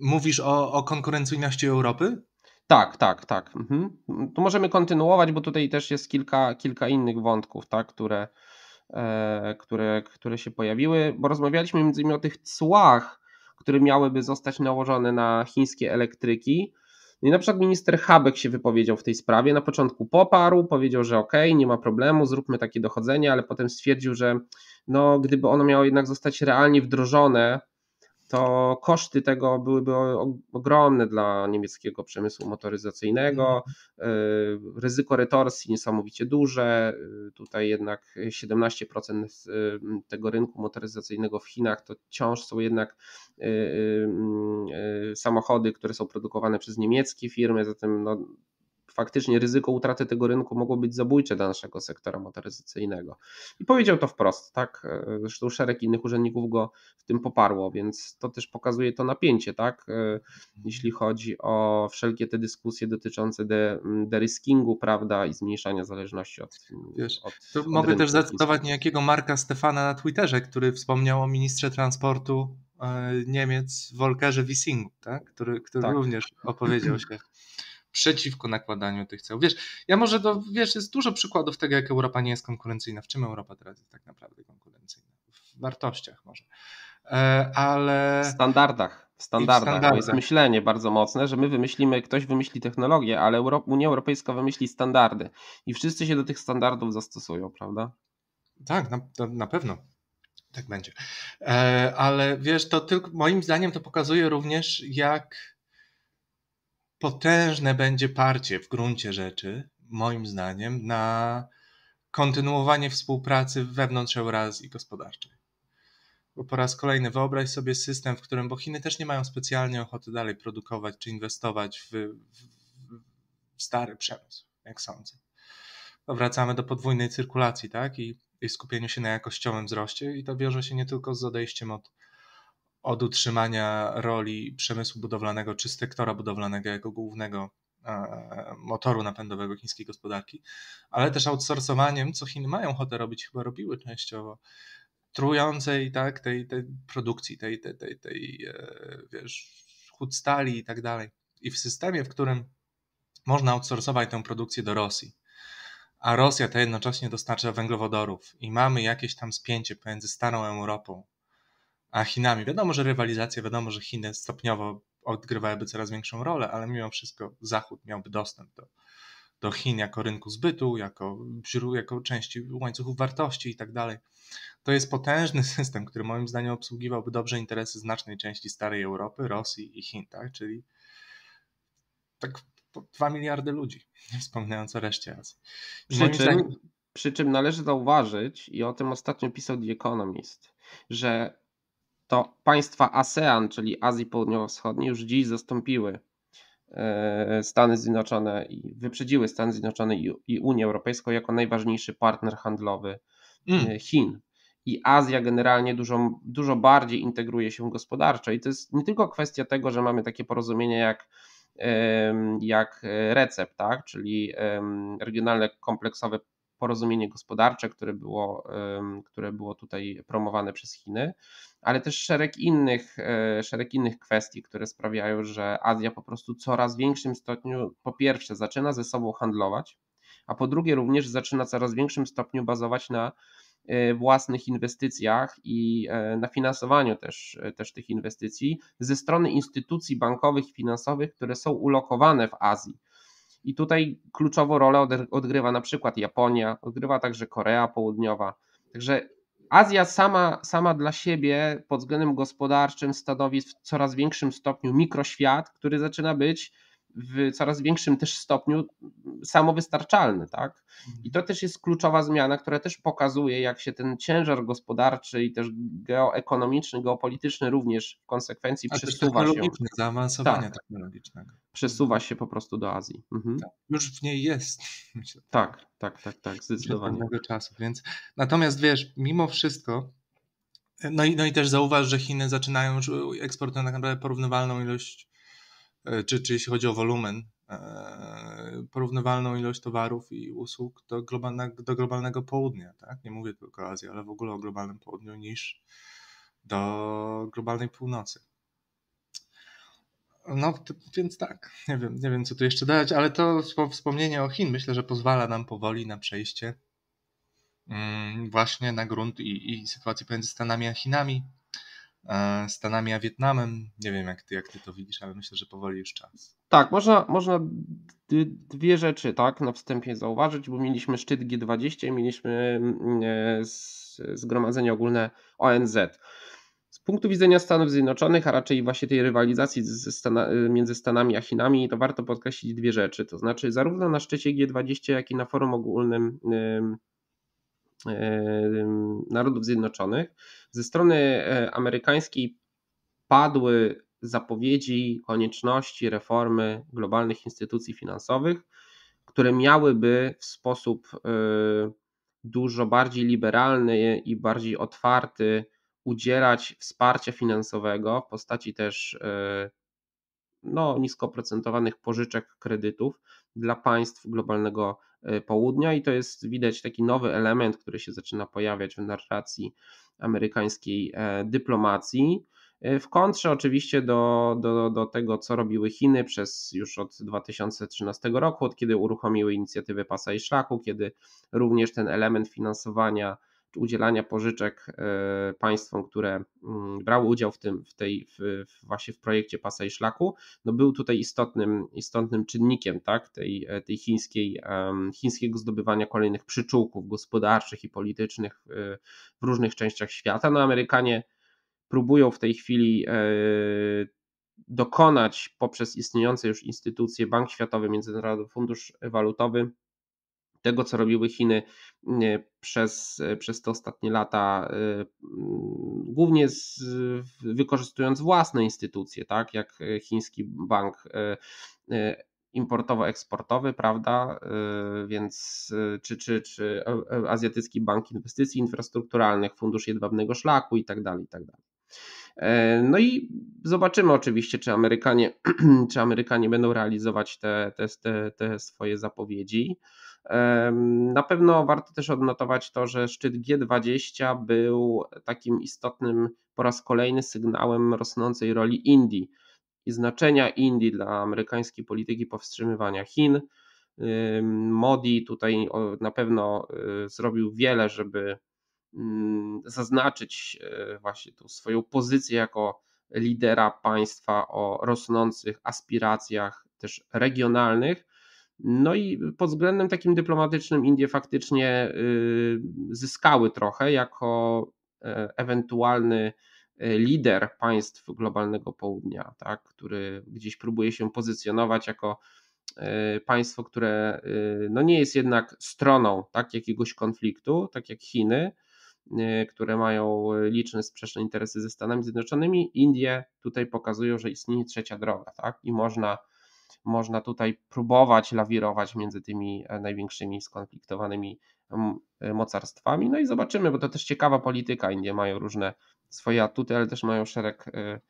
mówisz o, o konkurencyjności Europy? Tak, tak, tak. Mhm. Tu możemy kontynuować, bo tutaj też jest kilka, kilka innych wątków, tak, które, e, które, które się pojawiły, bo rozmawialiśmy między innymi o tych cłach, które miałyby zostać nałożone na chińskie elektryki. No i na przykład minister Habek się wypowiedział w tej sprawie. Na początku poparł, powiedział, że ok, nie ma problemu, zróbmy takie dochodzenie, ale potem stwierdził, że no, gdyby ono miało jednak zostać realnie wdrożone, to koszty tego byłyby ogromne dla niemieckiego przemysłu motoryzacyjnego. Mhm. Y, ryzyko retorsji niesamowicie duże. Y, tutaj jednak 17% y, tego rynku motoryzacyjnego w Chinach to wciąż są jednak samochody, które są produkowane przez niemieckie firmy, zatem no, faktycznie ryzyko utraty tego rynku mogło być zabójcze dla naszego sektora motoryzacyjnego. I powiedział to wprost, tak? E, zresztą szereg innych urzędników go w tym poparło, więc to też pokazuje to napięcie, tak? E, jeśli chodzi o wszelkie te dyskusje dotyczące deriskingu, de mm, prawda, i zmniejszania zależności od. Wiesz, od, od mogę też zacytować niejakiego Marka Stefana na Twitterze, który wspomniał o ministrze transportu e, Niemiec Wolkerze Wissingu, tak? który, który tak. również opowiedział się przeciwko nakładaniu tych ceł. Wiesz, ja może do, wiesz, jest dużo przykładów tego, jak Europa nie jest konkurencyjna. W czym Europa teraz jest tak naprawdę konkurencyjna? W wartościach może. E, ale. W standardach. W standardach. W standardach. Jest myślenie bardzo mocne, że my wymyślimy, ktoś wymyśli technologię, ale Euro Unia Europejska wymyśli standardy i wszyscy się do tych standardów zastosują, prawda? Tak, na, na pewno. Tak będzie. E, ale wiesz, to tylko moim zdaniem to pokazuje również, jak potężne będzie parcie w gruncie rzeczy, moim zdaniem, na kontynuowanie współpracy wewnątrz Eurazji gospodarczej. Bo po raz kolejny wyobraź sobie system, w którym, bo Chiny też nie mają specjalnie ochoty dalej produkować czy inwestować w, w, w stary przemysł, jak sądzę. To wracamy do podwójnej cyrkulacji, tak? I, i skupieniu się na jakościowym wzroście, i to wiąże się nie tylko z odejściem od od utrzymania roli przemysłu budowlanego czy sektora budowlanego jako głównego e, motoru napędowego chińskiej gospodarki, ale też outsourcowaniem, co Chiny mają ochotę robić, chyba robiły częściowo, trującej tak, tej, tej produkcji, tej, tej, tej, tej e, wiesz, i tak dalej. I w systemie, w którym można outsourcować tę produkcję do Rosji, a Rosja ta jednocześnie dostarcza węglowodorów i mamy jakieś tam spięcie pomiędzy Starą Europą a Chinami. Wiadomo, że rywalizacja, wiadomo, że Chiny stopniowo odgrywałyby coraz większą rolę, ale mimo wszystko Zachód miałby dostęp do, do Chin jako rynku zbytu, jako, jako części łańcuchów wartości i tak dalej. To jest potężny system, który moim zdaniem obsługiwałby dobrze interesy znacznej części starej Europy, Rosji i Chin, tak? czyli tak 2 miliardy ludzi, nie wspominając o reszcie Azji. Przy czym, zdaniem... przy czym należy zauważyć, i o tym ostatnio pisał The Economist, że to państwa ASEAN, czyli Azji Południowo-Wschodniej, już dziś zastąpiły e, Stany Zjednoczone i wyprzedziły Stany Zjednoczone i Unię Europejską jako najważniejszy partner handlowy mm. E, Chin. I Azja generalnie dużo, dużo bardziej integruje się gospodarczo. I to jest nie tylko kwestia tego, że mamy takie porozumienia jak, jak e, RECEP, tak? czyli regionalne kompleksowe porozumienie gospodarcze, które było, które było tutaj promowane przez Chiny, ale też szereg innych, e, szereg innych kwestii, które sprawiają, że Azja po prostu coraz większym stopniu, po pierwsze, zaczyna ze sobą handlować, a po drugie, również zaczyna coraz większym stopniu bazować na e, własnych inwestycjach i e, na finansowaniu też, też tych inwestycji ze strony instytucji bankowych i finansowych, które są ulokowane w Azji. I tutaj kluczową rolę odgrywa na przykład Japonia, odgrywa także Korea Południowa. Także Azja sama, sama dla siebie pod względem gospodarczym stanowi w coraz większym stopniu mikroświat, który zaczyna być w coraz większym też stopniu samowystarczalny, tak? I mhm. to też jest kluczowa zmiana, która też pokazuje, jak się ten ciężar gospodarczy i też geoekonomiczny, geopolityczny również w konsekwencji A przesuwa się. Zaawansowania tak. technologicznego. Przesuwa się po prostu do Azji. Mhm. Tak. Już w niej jest. Myślę. Tak, tak, tak, tak, zdecydowanie. Czasu, więc... Natomiast wiesz, mimo wszystko, no i, no i też zauważ, że Chiny zaczynają już e, eksportować tak naprawdę porównywalną ilość E, czy, czy jeśli chodzi o wolumen, e, porównywalną ilość towarów i usług do, globalne, do globalnego południa. Tak? Nie mówię tylko o Azji, ale w ogóle o globalnym południu niż do globalnej północy. No, więc tak, nie wiem, nie wiem, co tu jeszcze dodać, ale to wspomnienie o Chin myślę, że pozwala nam powoli na przejście mm, właśnie na grunt i, i sytuacji pomiędzy Stanami a Chinami, E, Stanami a Wietnamem. Nie wiem, jak ty, jak ty to widzisz, ale myślę, że powoli już czas. Tak, można, można dwie rzeczy tak, na wstępie zauważyć, bo mieliśmy szczyt G20 mieliśmy mm, e, Zgromadzenie Ogólne ONZ. Z punktu widzenia Stanów Zjednoczonych, a raczej właśnie tej rywalizacji Stana, e, między Stanami a Chinami, to warto podkreślić dwie rzeczy. To znaczy, zarówno na szczycie G20, jak i na forum ogólnym E, Narodów Zjednoczonych. Ze strony e, amerykańskiej padły zapowiedzi konieczności reformy globalnych instytucji finansowych, które miałyby w sposób e, dużo bardziej liberalny i bardziej otwarty udzielać wsparcia finansowego w postaci też no, niskoprocentowanych pożyczek, kredytów dla państw globalnego Y, południa i to jest widać taki nowy element, który się zaczyna pojawiać w narracji amerykańskiej e, dyplomacji. E, w kontrze oczywiście do, do, do tego, co robiły Chiny przez już od 2013 roku, od kiedy uruchomiły inicjatywę pasa i szlaku, kiedy również ten element finansowania udzielania pożyczek e, państwom, które mm, brały udział w tym, w tej, w, właśnie w projekcie Pasa i Szlaku, no był tutaj istotnym, istotnym czynnikiem, tak, tej, e, tej chińskiej, chińskiego zdobywania kolejnych przyczółków gospodarczych i politycznych e, w różnych częściach świata. No Amerykanie próbują w tej chwili dokonać poprzez istniejące już instytucje Bank Światowy, Międzynarodowy Fundusz Walutowy, tego, co robiły Chiny mm, e, przez, e, przez te ostatnie lata, e, mm, głównie z, wykorzystując własne instytucje, tak jak chiński bank importowo-eksportowy, prawda? Więc czy, czy, czy Azjatycki Bank Inwestycji Infrastrukturalnych, Fundusz Jedwabnego Szlaku i tak dalej, i tak dalej. No i zobaczymy oczywiście, czy Amerykanie, czy Amerykanie będą realizować te, te, te, te swoje zapowiedzi. Na pewno warto też odnotować to, że szczyt G20 był takim istotnym po raz kolejny sygnałem rosnącej roli Indii i znaczenia Indii dla amerykańskiej polityki powstrzymywania Chin. Modi tutaj na pewno e, zrobił wiele, żeby mm, zaznaczyć e, właśnie tu swoją pozycję jako lidera państwa o rosnących aspiracjach też regionalnych. No i pod względem takim dyplomatycznym Indie faktycznie y, zyskały trochę jako e, ewentualny e, lider państw globalnego południa, tak, który gdzieś próbuje się pozycjonować jako e, państwo, które no nie jest jednak stroną tak, jakiegoś konfliktu, tak jak Chiny, które mają liczne sprzeczne interesy ze Stanami Zjednoczonymi. Indie tutaj pokazują, że istnieje trzecia droga tak, i można można tutaj próbować lawirować między tymi e, największymi skonfliktowanymi e, mocarstwami. No i zobaczymy, bo to też ciekawa polityka. Indie mają różne swoje atuty, ale też mają szereg, e,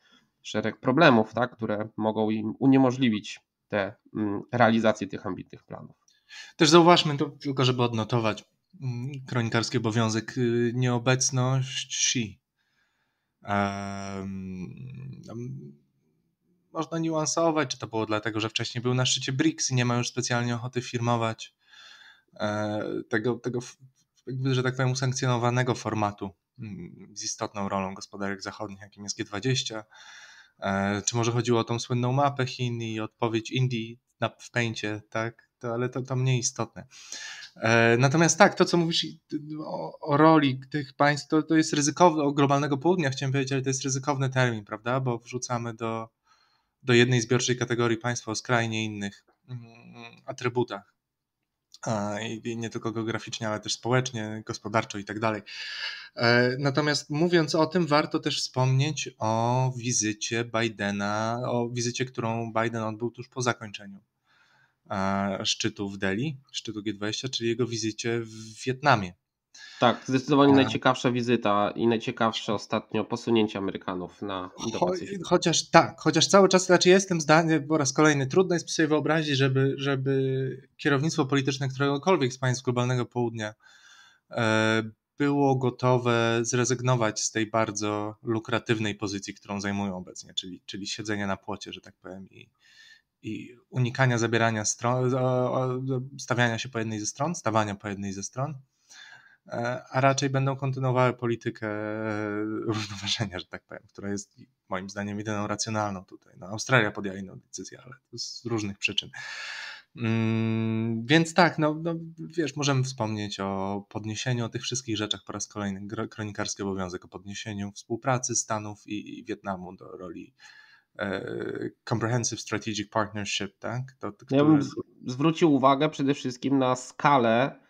szereg problemów, tak, które mogą im uniemożliwić te realizację tych ambitnych planów. Też zauważmy to, tylko żeby odnotować kronikarski obowiązek, y, nieobecność Xi. Um, można niuansować, czy to było dlatego, że wcześniej był na szczycie BRICS i nie ma już specjalnie ochoty firmować e, tego, tego że tak powiem, usankcjonowanego formatu mm, z istotną rolą gospodarek zachodnich, jakim jest G20. E, czy może chodziło o tą słynną mapę Chin i odpowiedź Indii na, w pęcie, tak? To, ale to, to mniej istotne. E, natomiast tak, to co mówisz o, o roli tych państw, to, to jest ryzykowne, o globalnego południa chciałem powiedzieć, ale to jest ryzykowny termin, prawda? Bo wrzucamy do do jednej zbiorczej kategorii państwa o skrajnie innych mm, atrybutach. I nie tylko geograficznie, ale też społecznie, gospodarczo i tak dalej. E, natomiast mówiąc o tym, warto też wspomnieć o wizycie Bidena, o wizycie, którą Biden odbył tuż po zakończeniu e, szczytu w Delhi, szczytu G20, czyli jego wizycie w Wietnamie. Tak, zdecydowanie e. najciekawsza wizyta i najciekawsze ostatnio posunięcie Amerykanów na Cho, Chociaż tak, chociaż cały czas, znaczy jestem zdania po raz kolejny, trudno jest sobie wyobrazić, żeby, żeby kierownictwo polityczne któregokolwiek z państw globalnego południa e, było gotowe zrezygnować z tej bardzo lukratywnej pozycji, którą zajmują obecnie, czyli, czyli siedzenia na płocie, że tak powiem, i, i unikania zabierania stron, stawiania się po jednej ze stron, stawania po jednej ze stron. E, a raczej będą kontynuowały politykę e, równoważenia, że tak powiem, która jest moim zdaniem jedyną racjonalną tutaj. No, Australia podjęła inną decyzję, ale z różnych przyczyn. Mm, więc tak, no, no, wiesz, możemy wspomnieć o podniesieniu, o tych wszystkich rzeczach po raz kolejny. Kronikarski obowiązek o podniesieniu współpracy Stanów i, i Wietnamu do roli e, Comprehensive Strategic Partnership, tak? To, to, ja bym zwrócił uwagę przede wszystkim na skalę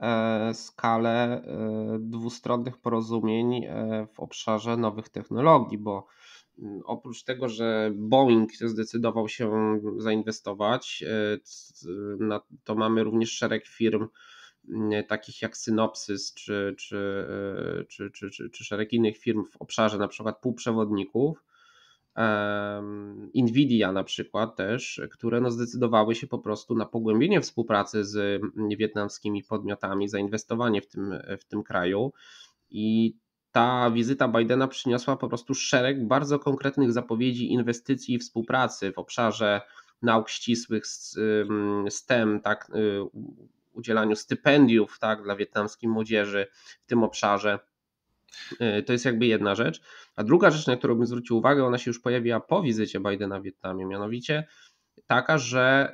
E, skalę e, dwustronnych porozumień e, w obszarze nowych technologii, bo mm, oprócz tego, że Boeing zdecydował się zainwestować, to mamy również szereg firm mm, takich jak Synopsys czy, czy, czy, czy, czy, czy szereg innych firm w obszarze na przykład półprzewodników, Nvidia na przykład też, które no zdecydowały się po prostu na pogłębienie współpracy z mm, wietnamskimi podmiotami, zainwestowanie w tym, w tym kraju. I ta wizyta Bidena przyniosła po prostu szereg bardzo konkretnych zapowiedzi inwestycji i współpracy w obszarze nauk ścisłych, mm, STEM, tak, y, udzielaniu stypendiów tak, dla wietnamskiej młodzieży w tym obszarze. E, to jest jakby jedna rzecz. A druga rzecz, na którą bym zwrócił uwagę, ona się już pojawiła po wizycie Bidena w Wietnamie, mianowicie taka, że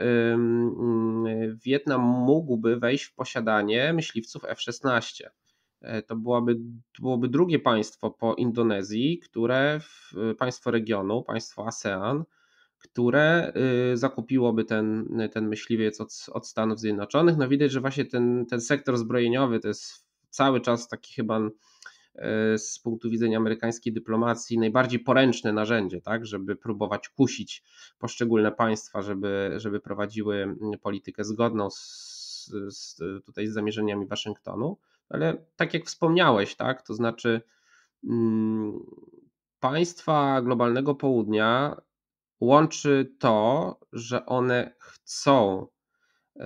y, Wietnam mógłby wejść w posiadanie myśliwców F-16. E, to byłaby, byłoby drugie państwo po Indonezji, które y, państwo regionu, państwo ASEAN, które y, zakupiłoby ten, ten myśliwiec od, od Stanów Zjednoczonych. No widać, że właśnie ten, ten sektor zbrojeniowy to jest cały czas taki chyba E, z punktu widzenia amerykańskiej dyplomacji najbardziej poręczne narzędzie, tak, żeby próbować kusić poszczególne państwa, żeby, żeby prowadziły mm, politykę zgodną z, z tutaj z zamierzeniami Waszyngtonu, ale tak jak wspomniałeś, tak, to znaczy mm, państwa globalnego południa łączy to, że one chcą y,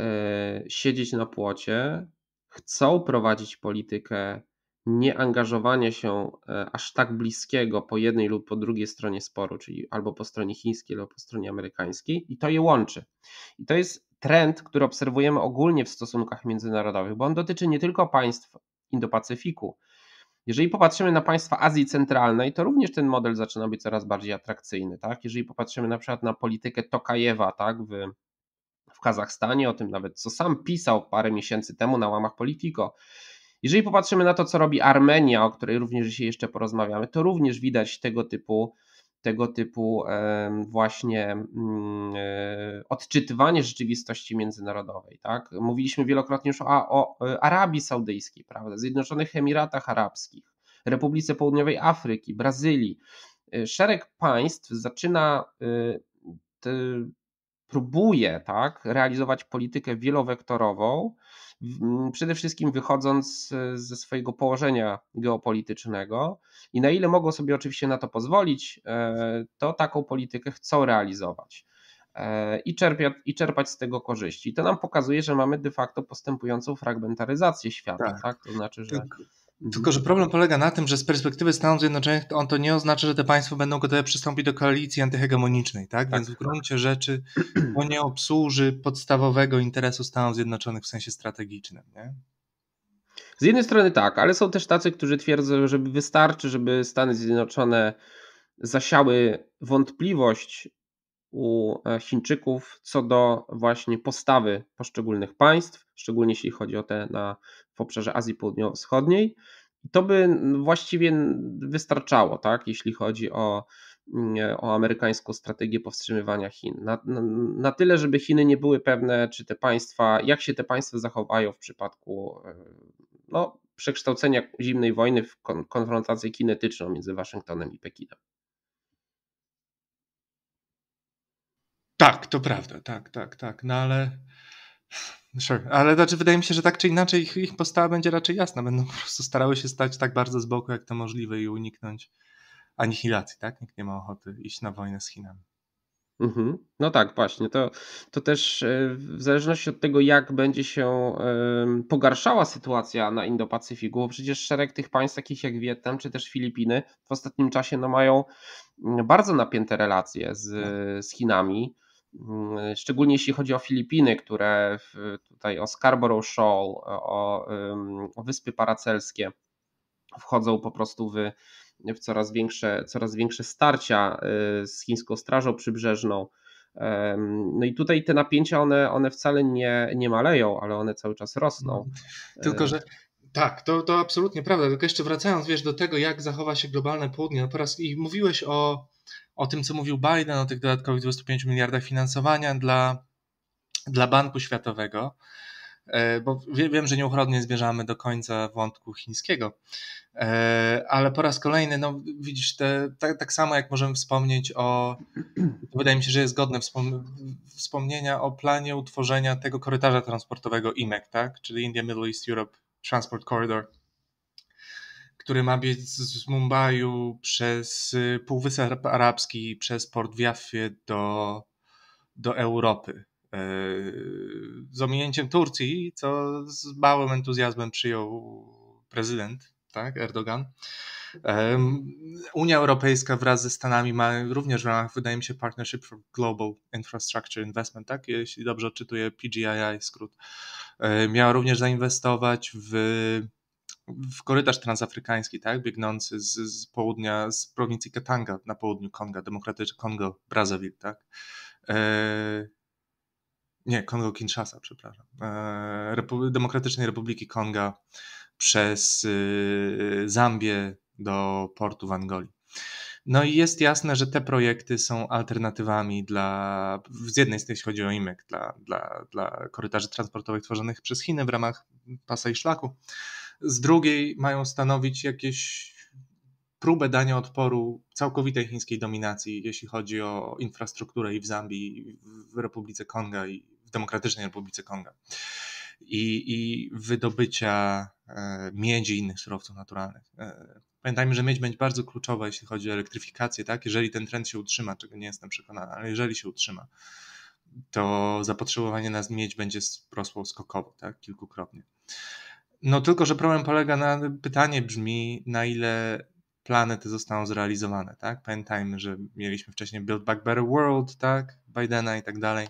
siedzieć na płocie, chcą prowadzić politykę nieangażowania się e, aż tak bliskiego po jednej lub po drugiej stronie sporu, czyli albo po stronie chińskiej, albo po stronie amerykańskiej, i to je łączy. I to jest trend, który obserwujemy ogólnie w stosunkach międzynarodowych, bo on dotyczy nie tylko państw Indo-Pacyfiku. Jeżeli popatrzymy na państwa Azji Centralnej, to również ten model zaczyna być coraz bardziej atrakcyjny. Tak? Jeżeli popatrzymy na przykład na politykę Tokajewa tak? w, w Kazachstanie, o tym nawet co sam pisał parę miesięcy temu na łamach Politico, jeżeli popatrzymy na to, co robi Armenia, o której również dzisiaj jeszcze porozmawiamy, to również widać tego typu tego typu właśnie mm, e, odczytywanie rzeczywistości międzynarodowej. Tak? Mówiliśmy wielokrotnie już o, o e, Arabii Saudyjskiej, prawda? Zjednoczonych Emiratach Arabskich, Republice Południowej Afryki, Brazylii. E, szereg państw zaczyna, próbuje tak, realizować politykę wielowektorową, Mm, przede wszystkim wychodząc e, ze swojego położenia geopolitycznego i na ile mogą sobie oczywiście na to pozwolić, e, to taką politykę chcą realizować e, i, i czerpać z tego korzyści. to nam pokazuje, że mamy de facto postępującą fragmentaryzację świata, tak? tak? To znaczy, że. Tak. Tylko, że problem polega na tym, że z perspektywy Stanów Zjednoczonych on to nie oznacza, że te państwa będą gotowe przystąpić do koalicji antyhegemonicznej, tak? tak Więc w tak. gruncie rzeczy to nie obsłuży podstawowego interesu Stanów Zjednoczonych w sensie strategicznym, nie? Z jednej strony tak, ale są też tacy, którzy twierdzą, że wystarczy, żeby Stany Zjednoczone zasiały wątpliwość u e, Chińczyków co do właśnie postawy poszczególnych państw, szczególnie jeśli chodzi o te na w obszarze Azji Południowo-Wschodniej. To by właściwie wystarczało, tak, jeśli chodzi o, mm, e, o amerykańską strategię powstrzymywania Chin. Na, na, na tyle, żeby Chiny nie były pewne, czy te państwa, jak się te państwa zachowają w przypadku e, no, przekształcenia zimnej wojny w konfrontację kinetyczną między Waszyngtonem i Pekinem. Tak, to prawda, tak, tak, tak. No ale. Sure. Ale znaczy, wydaje mi się, że tak czy inaczej ich, ich postawa będzie raczej jasna. Będą po prostu starały się stać tak bardzo z boku, jak to możliwe i uniknąć anihilacji, tak? Nikt nie ma ochoty iść na wojnę z Chinami. Mhm. No tak, właśnie. To, to też e, w zależności od tego, jak będzie się pogarszała sytuacja na Indo-Pacyfiku, bo przecież szereg tych państw, takich jak Wietnam czy też Filipiny, w ostatnim czasie no, mają mm, bardzo napięte relacje z, tak. z Chinami. Mm, szczególnie jeśli chodzi o Filipiny, które w, tutaj o Scarborough Shoal, o, o Wyspy Paracelskie wchodzą po prostu w, w coraz, większe, coraz większe starcia y, z chińską strażą przybrzeżną. No i tutaj te napięcia, one, one wcale nie, nie maleją, ale one cały czas rosną. Mhm. Tylko, że tak, to, to absolutnie prawda. Tylko jeszcze wracając wiesz, do tego, jak zachowa się globalne południe, no po raz i mówiłeś o o tym, co mówił Biden, o tych dodatkowych 25 miliardach finansowania dla, dla Banku Światowego, e, bo wiem, że nieuchronnie zbierzamy do końca wątku chińskiego, e, ale po raz kolejny, no widzisz, te, tak, tak samo jak możemy wspomnieć o, wydaje mi się, że jest godne wspom wspomnienia o planie utworzenia tego korytarza transportowego IMEC, tak? czyli India Middle East Europe Transport Corridor, który ma być z Mumbai przez y, Półwysep Arabski, przez port w Jaffie do, do Europy. E, z ominięciem Turcji, co z małym entuzjazmem przyjął prezydent tak, Erdogan. E, Unia Europejska wraz ze Stanami ma również w ramach, wydaje mi się, Partnership for Global Infrastructure Investment, tak? Jeśli dobrze odczytuję PGII skrót, e, miała również zainwestować w w korytarz transafrykański, tak, biegnący z, z południa, z prowincji Katanga na południu Konga, demokratycznego Kongo, Brazzaville, tak. E, nie, Kongo Kinshasa, przepraszam. E, Demokratycznej Republiki Konga przez y, Zambię do portu w Angolii. No i jest jasne, że te projekty są alternatywami dla, z jednej strony jeśli chodzi o IMEC, dla, dla, dla korytarzy transportowych tworzonych przez Chiny w ramach pasa i szlaku, z drugiej mają stanowić jakieś próbę dania odporu całkowitej chińskiej dominacji, jeśli chodzi o infrastrukturę i w Zambii, i w Republice Konga, i w Demokratycznej Republice Konga. I, i wydobycia e, miedzi i innych surowców naturalnych. E, pamiętajmy, że miedź będzie bardzo kluczowa, jeśli chodzi o elektryfikację, tak? Jeżeli ten trend się utrzyma, czego nie jestem przekonany, ale jeżeli się utrzyma, to zapotrzebowanie na miedź będzie rosło skokowo, tak? Kilkukrotnie. No tylko, że problem polega na, pytanie brzmi, na ile plany te zostaną zrealizowane, tak? Pamiętajmy, że mieliśmy wcześniej Build Back Better World, tak? Bidena i tak dalej.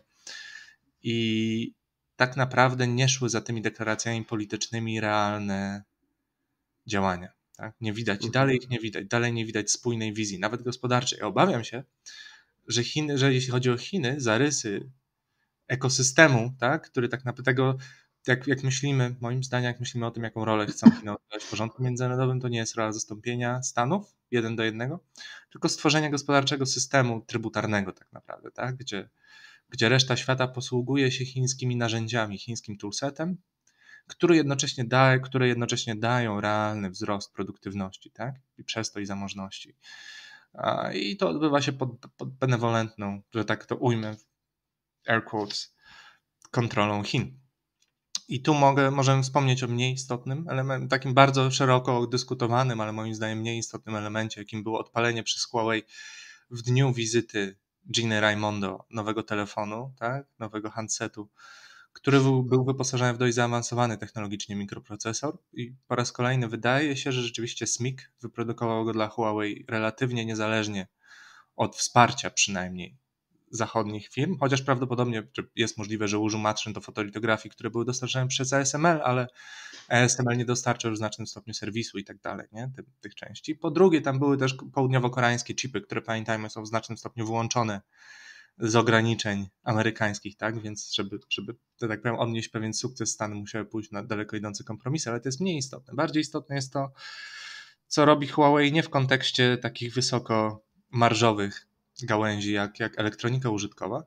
I tak naprawdę nie szły za tymi deklaracjami politycznymi realne działania. Tak? Nie widać i mhm. dalej ich nie widać, dalej nie widać spójnej wizji, nawet gospodarczej. Ja obawiam się, że, Chiny, że jeśli chodzi o Chiny, zarysy ekosystemu, tak, który tak naprawdę tego, jak, jak myślimy, moim zdaniem, jak myślimy o tym, jaką rolę chcą Chiny odgrywać w porządku międzynarodowym, to nie jest rola zastąpienia Stanów jeden do jednego, tylko stworzenia gospodarczego systemu trybutarnego tak naprawdę, tak? Gdzie, gdzie reszta świata posługuje się chińskimi narzędziami, chińskim toolsetem, który jednocześnie daje, które jednocześnie dają realny wzrost produktywności, tak? I przez to i zamożności. I to odbywa się pod, pod benewolentną, że tak to ujmę, air quotes, kontrolą Chin. I tu mogę, możemy wspomnieć o mniej istotnym elemencie, takim bardzo szeroko dyskutowanym, ale moim zdaniem mniej istotnym elemencie, jakim było odpalenie przez Huawei w dniu wizyty Giny Raimondo nowego telefonu, tak? nowego handsetu, który był, był wyposażony w dość zaawansowany technologicznie mikroprocesor i po raz kolejny wydaje się, że rzeczywiście SMIC wyprodukował go dla Huawei relatywnie niezależnie od wsparcia przynajmniej zachodnich firm, chociaż prawdopodobnie jest możliwe, że użył maszyn do fotolitografii, które były dostarczane przez ASML, ale ASML nie dostarcza już w znacznym stopniu serwisu i tak dalej, nie? Tych, tych części. Po drugie, tam były też południowo-koreańskie chipy, które pamiętajmy są w znacznym stopniu wyłączone z ograniczeń amerykańskich, tak? Więc żeby, żeby to tak powiem, odnieść pewien sukces, Stany musiały pójść na daleko idące kompromisy, ale to jest mniej istotne. Bardziej istotne jest to, co robi Huawei nie w kontekście takich wysoko marżowych gałęzi jak, jak elektronika użytkowa,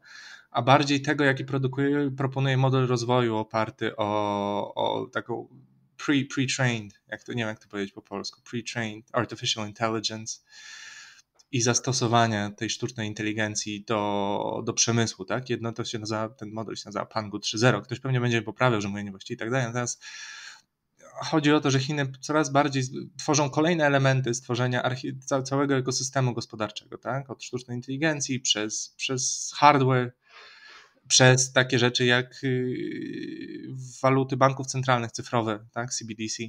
a bardziej tego, jaki produkuje, proponuje model rozwoju oparty o, o taką pre-trained, jak to, nie wiem jak to powiedzieć po polsku, pre-trained artificial intelligence i zastosowanie tej sztucznej inteligencji do, do przemysłu, tak? Jedno to się nazywa, ten model się nazywa Pangu 3.0. Ktoś pewnie będzie poprawiał, że mówię niewłaściwie i tak dalej, natomiast chodzi o to, że Chiny coraz bardziej tworzą kolejne elementy stworzenia całego ekosystemu gospodarczego, tak? Od sztucznej inteligencji przez, przez hardware, przez takie rzeczy jak y, waluty banków centralnych cyfrowe, tak? CBDC,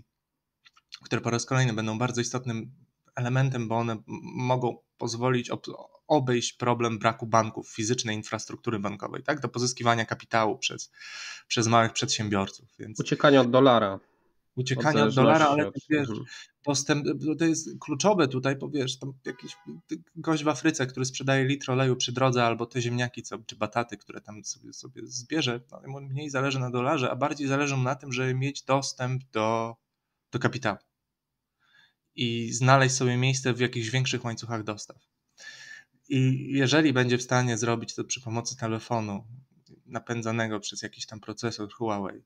które po raz kolejny będą bardzo istotnym elementem, bo one mogą pozwolić obejść problem braku banków, fizycznej infrastruktury bankowej, tak? Do pozyskiwania kapitału przez, przez małych przedsiębiorców. Więc... Uciekanie od dolara uciekania od dolara, ale tak, wiesz, mhm. to jest kluczowe tutaj, bo wiesz, tam jakiś gość w Afryce, który sprzedaje litr oleju przy drodze, albo te ziemniaki co, czy bataty, które tam sobie, sobie zbierze, no, mniej zależy na dolarze, a bardziej zależy mu na tym, żeby mieć dostęp do, do kapitału i znaleźć sobie miejsce w jakichś większych łańcuchach dostaw. I jeżeli będzie w stanie zrobić to przy pomocy telefonu napędzanego przez jakiś tam procesor Huawei,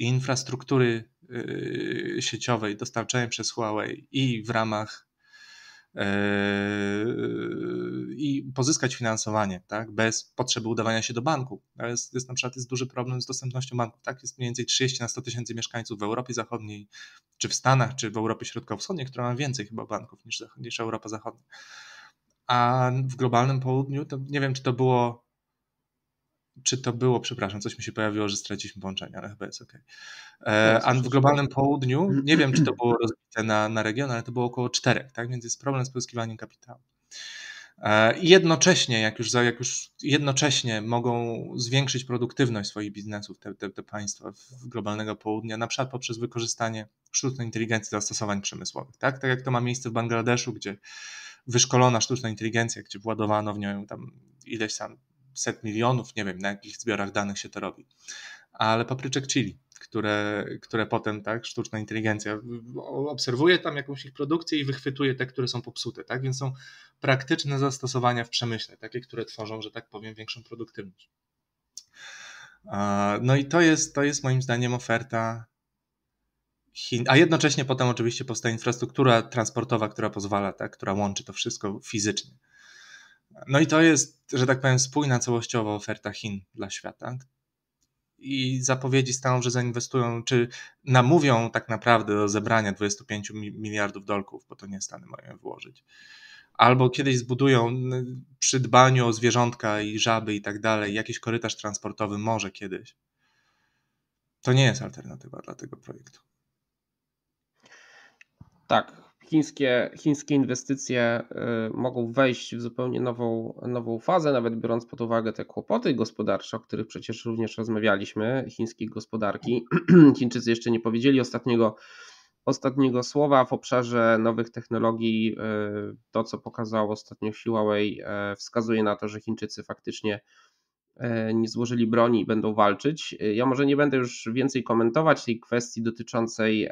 infrastruktury y, sieciowej dostarczanej przez Huawei i w ramach e, i pozyskać finansowanie, tak, bez potrzeby udawania się do banku. To jest, jest na przykład jest duży problem z dostępnością banków, tak, jest mniej więcej 30 na 100 tysięcy mieszkańców w Europie Zachodniej, czy w Stanach, czy w Europie Środkowo-Wschodniej, która ma więcej chyba banków niż, niż Europa Zachodnia. A w globalnym południu, to nie wiem, czy to było czy to było, przepraszam, coś mi się pojawiło, że straciliśmy połączenie, ale chyba jest ok. E, a w globalnym południu, mm. nie wiem, czy to było rozbite na, na region, ale to było około czterech, tak? Więc jest problem z pozyskiwaniem kapitału. E, I jednocześnie, jak już, jak już jednocześnie mogą zwiększyć produktywność swoich biznesów, te, te, te państwa globalnego południa, na przykład poprzez wykorzystanie sztucznej inteligencji do zastosowań przemysłowych. Tak, tak jak to ma miejsce w Bangladeszu, gdzie wyszkolona sztuczna inteligencja, gdzie władowano w nią tam ileś tam set milionów, nie wiem na jakich zbiorach danych się to robi. Ale papryczek chili, które, które potem tak sztuczna inteligencja obserwuje tam jakąś ich produkcję i wychwytuje te, które są popsute, tak? Więc są praktyczne zastosowania w przemyśle, takie, które tworzą, że tak powiem, większą produktywność. No i to jest, to jest moim zdaniem oferta Chin, a jednocześnie potem oczywiście powstaje infrastruktura transportowa, która pozwala, tak, która łączy to wszystko fizycznie. No i to jest, że tak powiem, spójna całościowo oferta Chin dla świata. I zapowiedzi staną, że zainwestują, czy namówią tak naprawdę do zebrania 25 miliardów dolków, bo to nie Stany mają włożyć. Albo kiedyś zbudują przy dbaniu o zwierzątka i żaby i tak dalej, jakiś korytarz transportowy, może kiedyś. To nie jest alternatywa dla tego projektu. Tak, chińskie, chińskie inwestycje y, mogą wejść w zupełnie nową, nową fazę, nawet biorąc pod uwagę te kłopoty gospodarcze, o których przecież również rozmawialiśmy, chińskiej gospodarki. Chińczycy jeszcze nie powiedzieli ostatniego, ostatniego słowa w obszarze nowych technologii. Y, to, co pokazało ostatnio Huawei, y, wskazuje na to, że Chińczycy faktycznie nie złożyli broni i będą walczyć. Ja może nie będę już więcej komentować tej kwestii dotyczącej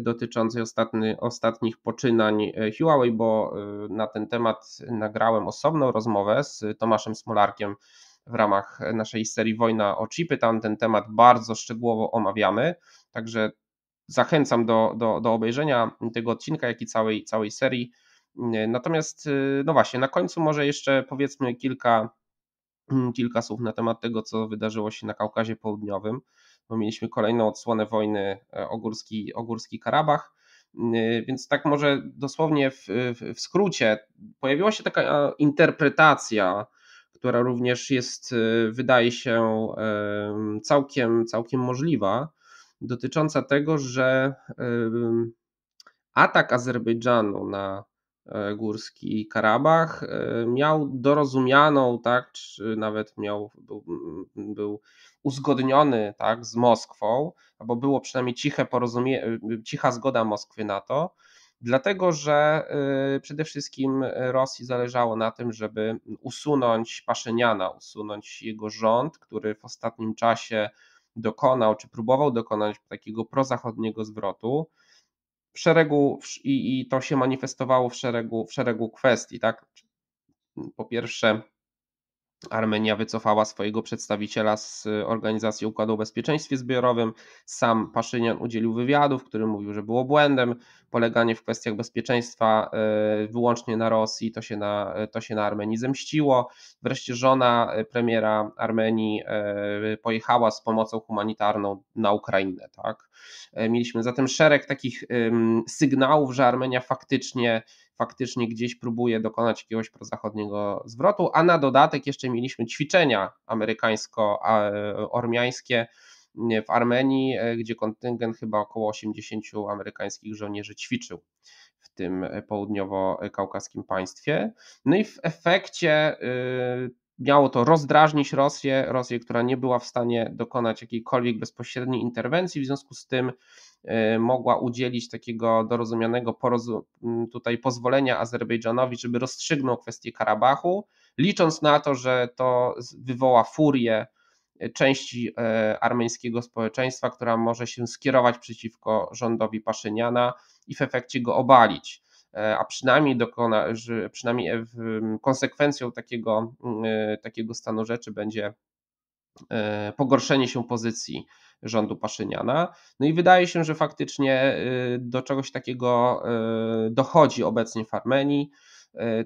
dotyczącej ostatni, ostatnich poczynań e, Huawei, bo e, na ten temat nagrałem osobną rozmowę z Tomaszem Smolarkiem w ramach naszej serii Wojna o chipy. Tam ten temat bardzo szczegółowo omawiamy, także zachęcam do, do, do obejrzenia tego odcinka, jak i całej, całej serii. E, natomiast, no właśnie, na końcu może jeszcze powiedzmy kilka, mm, kilka słów na temat tego, co wydarzyło się na Kaukazie Południowym bo mieliśmy kolejną odsłonę wojny e, o Górski, Karabach. E, więc tak może dosłownie w, w, w skrócie, pojawiła się taka e, interpretacja, która również jest, wydaje się, całkiem, całkiem możliwa, dotycząca tego, że atak Azerbejdżanu na Górski Karabach miał dorozumianą, tak, czy nawet miał, był, był uzgodniony tak, z Moskwą, albo było przynajmniej ciche porozumie, y, cicha zgoda Moskwy na to, dlatego że y, przede wszystkim Rosji zależało na tym, żeby usunąć Paszyniana, usunąć jego rząd, który w ostatnim czasie dokonał, czy próbował dokonać takiego prozachodniego zwrotu. W szeregu, i, i to się manifestowało w szeregu, w szeregu kwestii, tak? Po pierwsze, Armenia wycofała swojego przedstawiciela z y, Organizacji Układu o Bezpieczeństwie Zbiorowym. Sam Paszynian udzielił wywiadu, w którym mówił, że było błędem poleganie w kwestiach bezpieczeństwa y, wyłącznie na Rosji, to się na, y, to się na Armenii zemściło. Wreszcie żona premiera Armenii pojechała z pomocą humanitarną na Ukrainę. Tak? Mieliśmy zatem szereg takich sygnałów, że Armenia faktycznie faktycznie gdzieś próbuje dokonać jakiegoś prozachodniego zwrotu, a na dodatek jeszcze mieliśmy ćwiczenia amerykańsko-ormiańskie w Armenii, e, gdzie kontyngent chyba około 80 amerykańskich żołnierzy ćwiczył w tym południowo-kaukaskim państwie. No i w efekcie y, miało to rozdrażnić Rosję, Rosję, która nie była w stanie dokonać jakiejkolwiek bezpośredniej interwencji, w związku z tym e, mogła udzielić takiego dorozumianego tutaj pozwolenia Azerbejdżanowi, żeby rozstrzygnął kwestię Karabachu, licząc na to, że to wywoła furię e, części e, armeńskiego społeczeństwa, która może się skierować przeciwko rządowi Paszyniana i w efekcie go obalić. E, a przynajmniej dokona, przynajmniej e, konsekwencją takiego, e, takiego stanu rzeczy będzie pogorszenie się pozycji rządu Paszyniana. No i wydaje się, że faktycznie do czegoś takiego dochodzi obecnie w Armenii.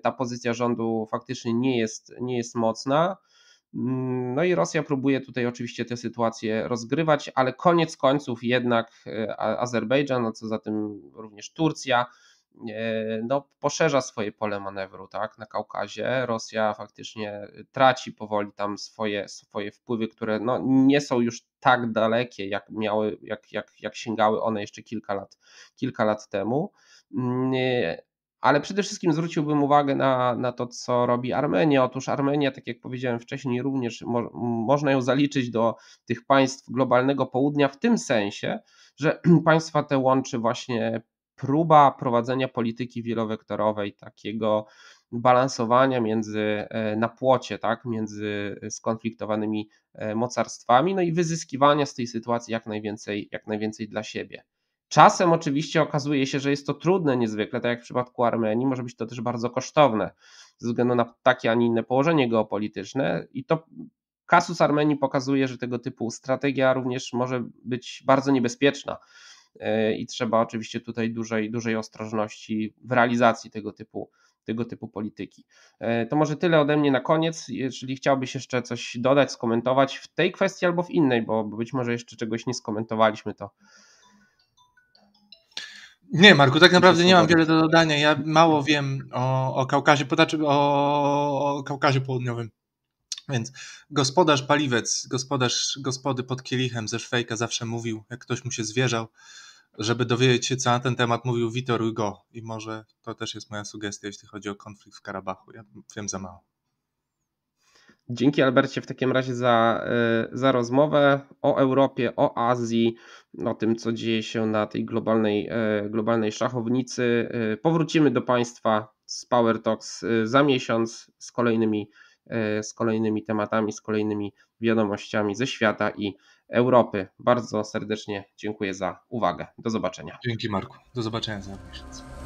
Ta pozycja rządu faktycznie nie jest, nie jest mocna. Mm, no i Rosja próbuje tutaj oczywiście tę sytuację rozgrywać, ale koniec końców jednak Azerbejdżan, a no co za tym również Turcja, E, no, poszerza swoje pole manewru tak, na Kaukazie. Rosja faktycznie y, traci powoli tam swoje, swoje wpływy, które no, nie są już tak dalekie, jak, miały, jak, jak, jak sięgały one jeszcze kilka lat, kilka lat temu. Mm, y, ale przede wszystkim zwróciłbym uwagę na, na to, co robi Armenia. Otóż Armenia, tak jak powiedziałem wcześniej, również mo można ją zaliczyć do tych państw globalnego południa w tym sensie, że państwa te łączy właśnie próba prowadzenia polityki wielowektorowej, takiego balansowania między e, na płocie, tak, między e, skonfliktowanymi e, mocarstwami, no i wyzyskiwania z tej sytuacji jak najwięcej, jak najwięcej dla siebie. Czasem oczywiście okazuje się, że jest to trudne niezwykle, tak jak w przypadku Armenii, może być to też bardzo kosztowne ze względu na takie, a nie inne położenie geopolityczne i to kasus Armenii pokazuje, że tego typu strategia również może być bardzo niebezpieczna E, i trzeba oczywiście tutaj dużej, dużej ostrożności w realizacji tego typu tego typu polityki. E, to może tyle ode mnie na koniec. Jeżeli chciałbyś jeszcze coś dodać, skomentować w tej kwestii albo w innej, bo być może jeszcze czegoś nie skomentowaliśmy, to. Nie, Marku, tak naprawdę nie mam wiele do dodania. Ja mało wiem o, o Kaukazie, o, o Kaukazie Południowym. Więc gospodarz paliwec, gospodarz gospody pod kielichem ze Szwejka zawsze mówił, jak ktoś mu się zwierzał, żeby dowiedzieć się, co na ten temat mówił Witor Hugo. I może to też jest moja sugestia, jeśli chodzi o konflikt w Karabachu. Ja wiem za mało. Dzięki Albercie w takim razie za, y, za rozmowę o Europie, o Azji, o tym, co dzieje się na tej globalnej, y, globalnej szachownicy. Y, powrócimy do Państwa z Power Talks za miesiąc z kolejnymi E, z kolejnymi tematami, z kolejnymi wiadomościami ze świata i Europy. Bardzo serdecznie dziękuję za uwagę. Do zobaczenia. Dzięki Marku. Do zobaczenia za miesiąc.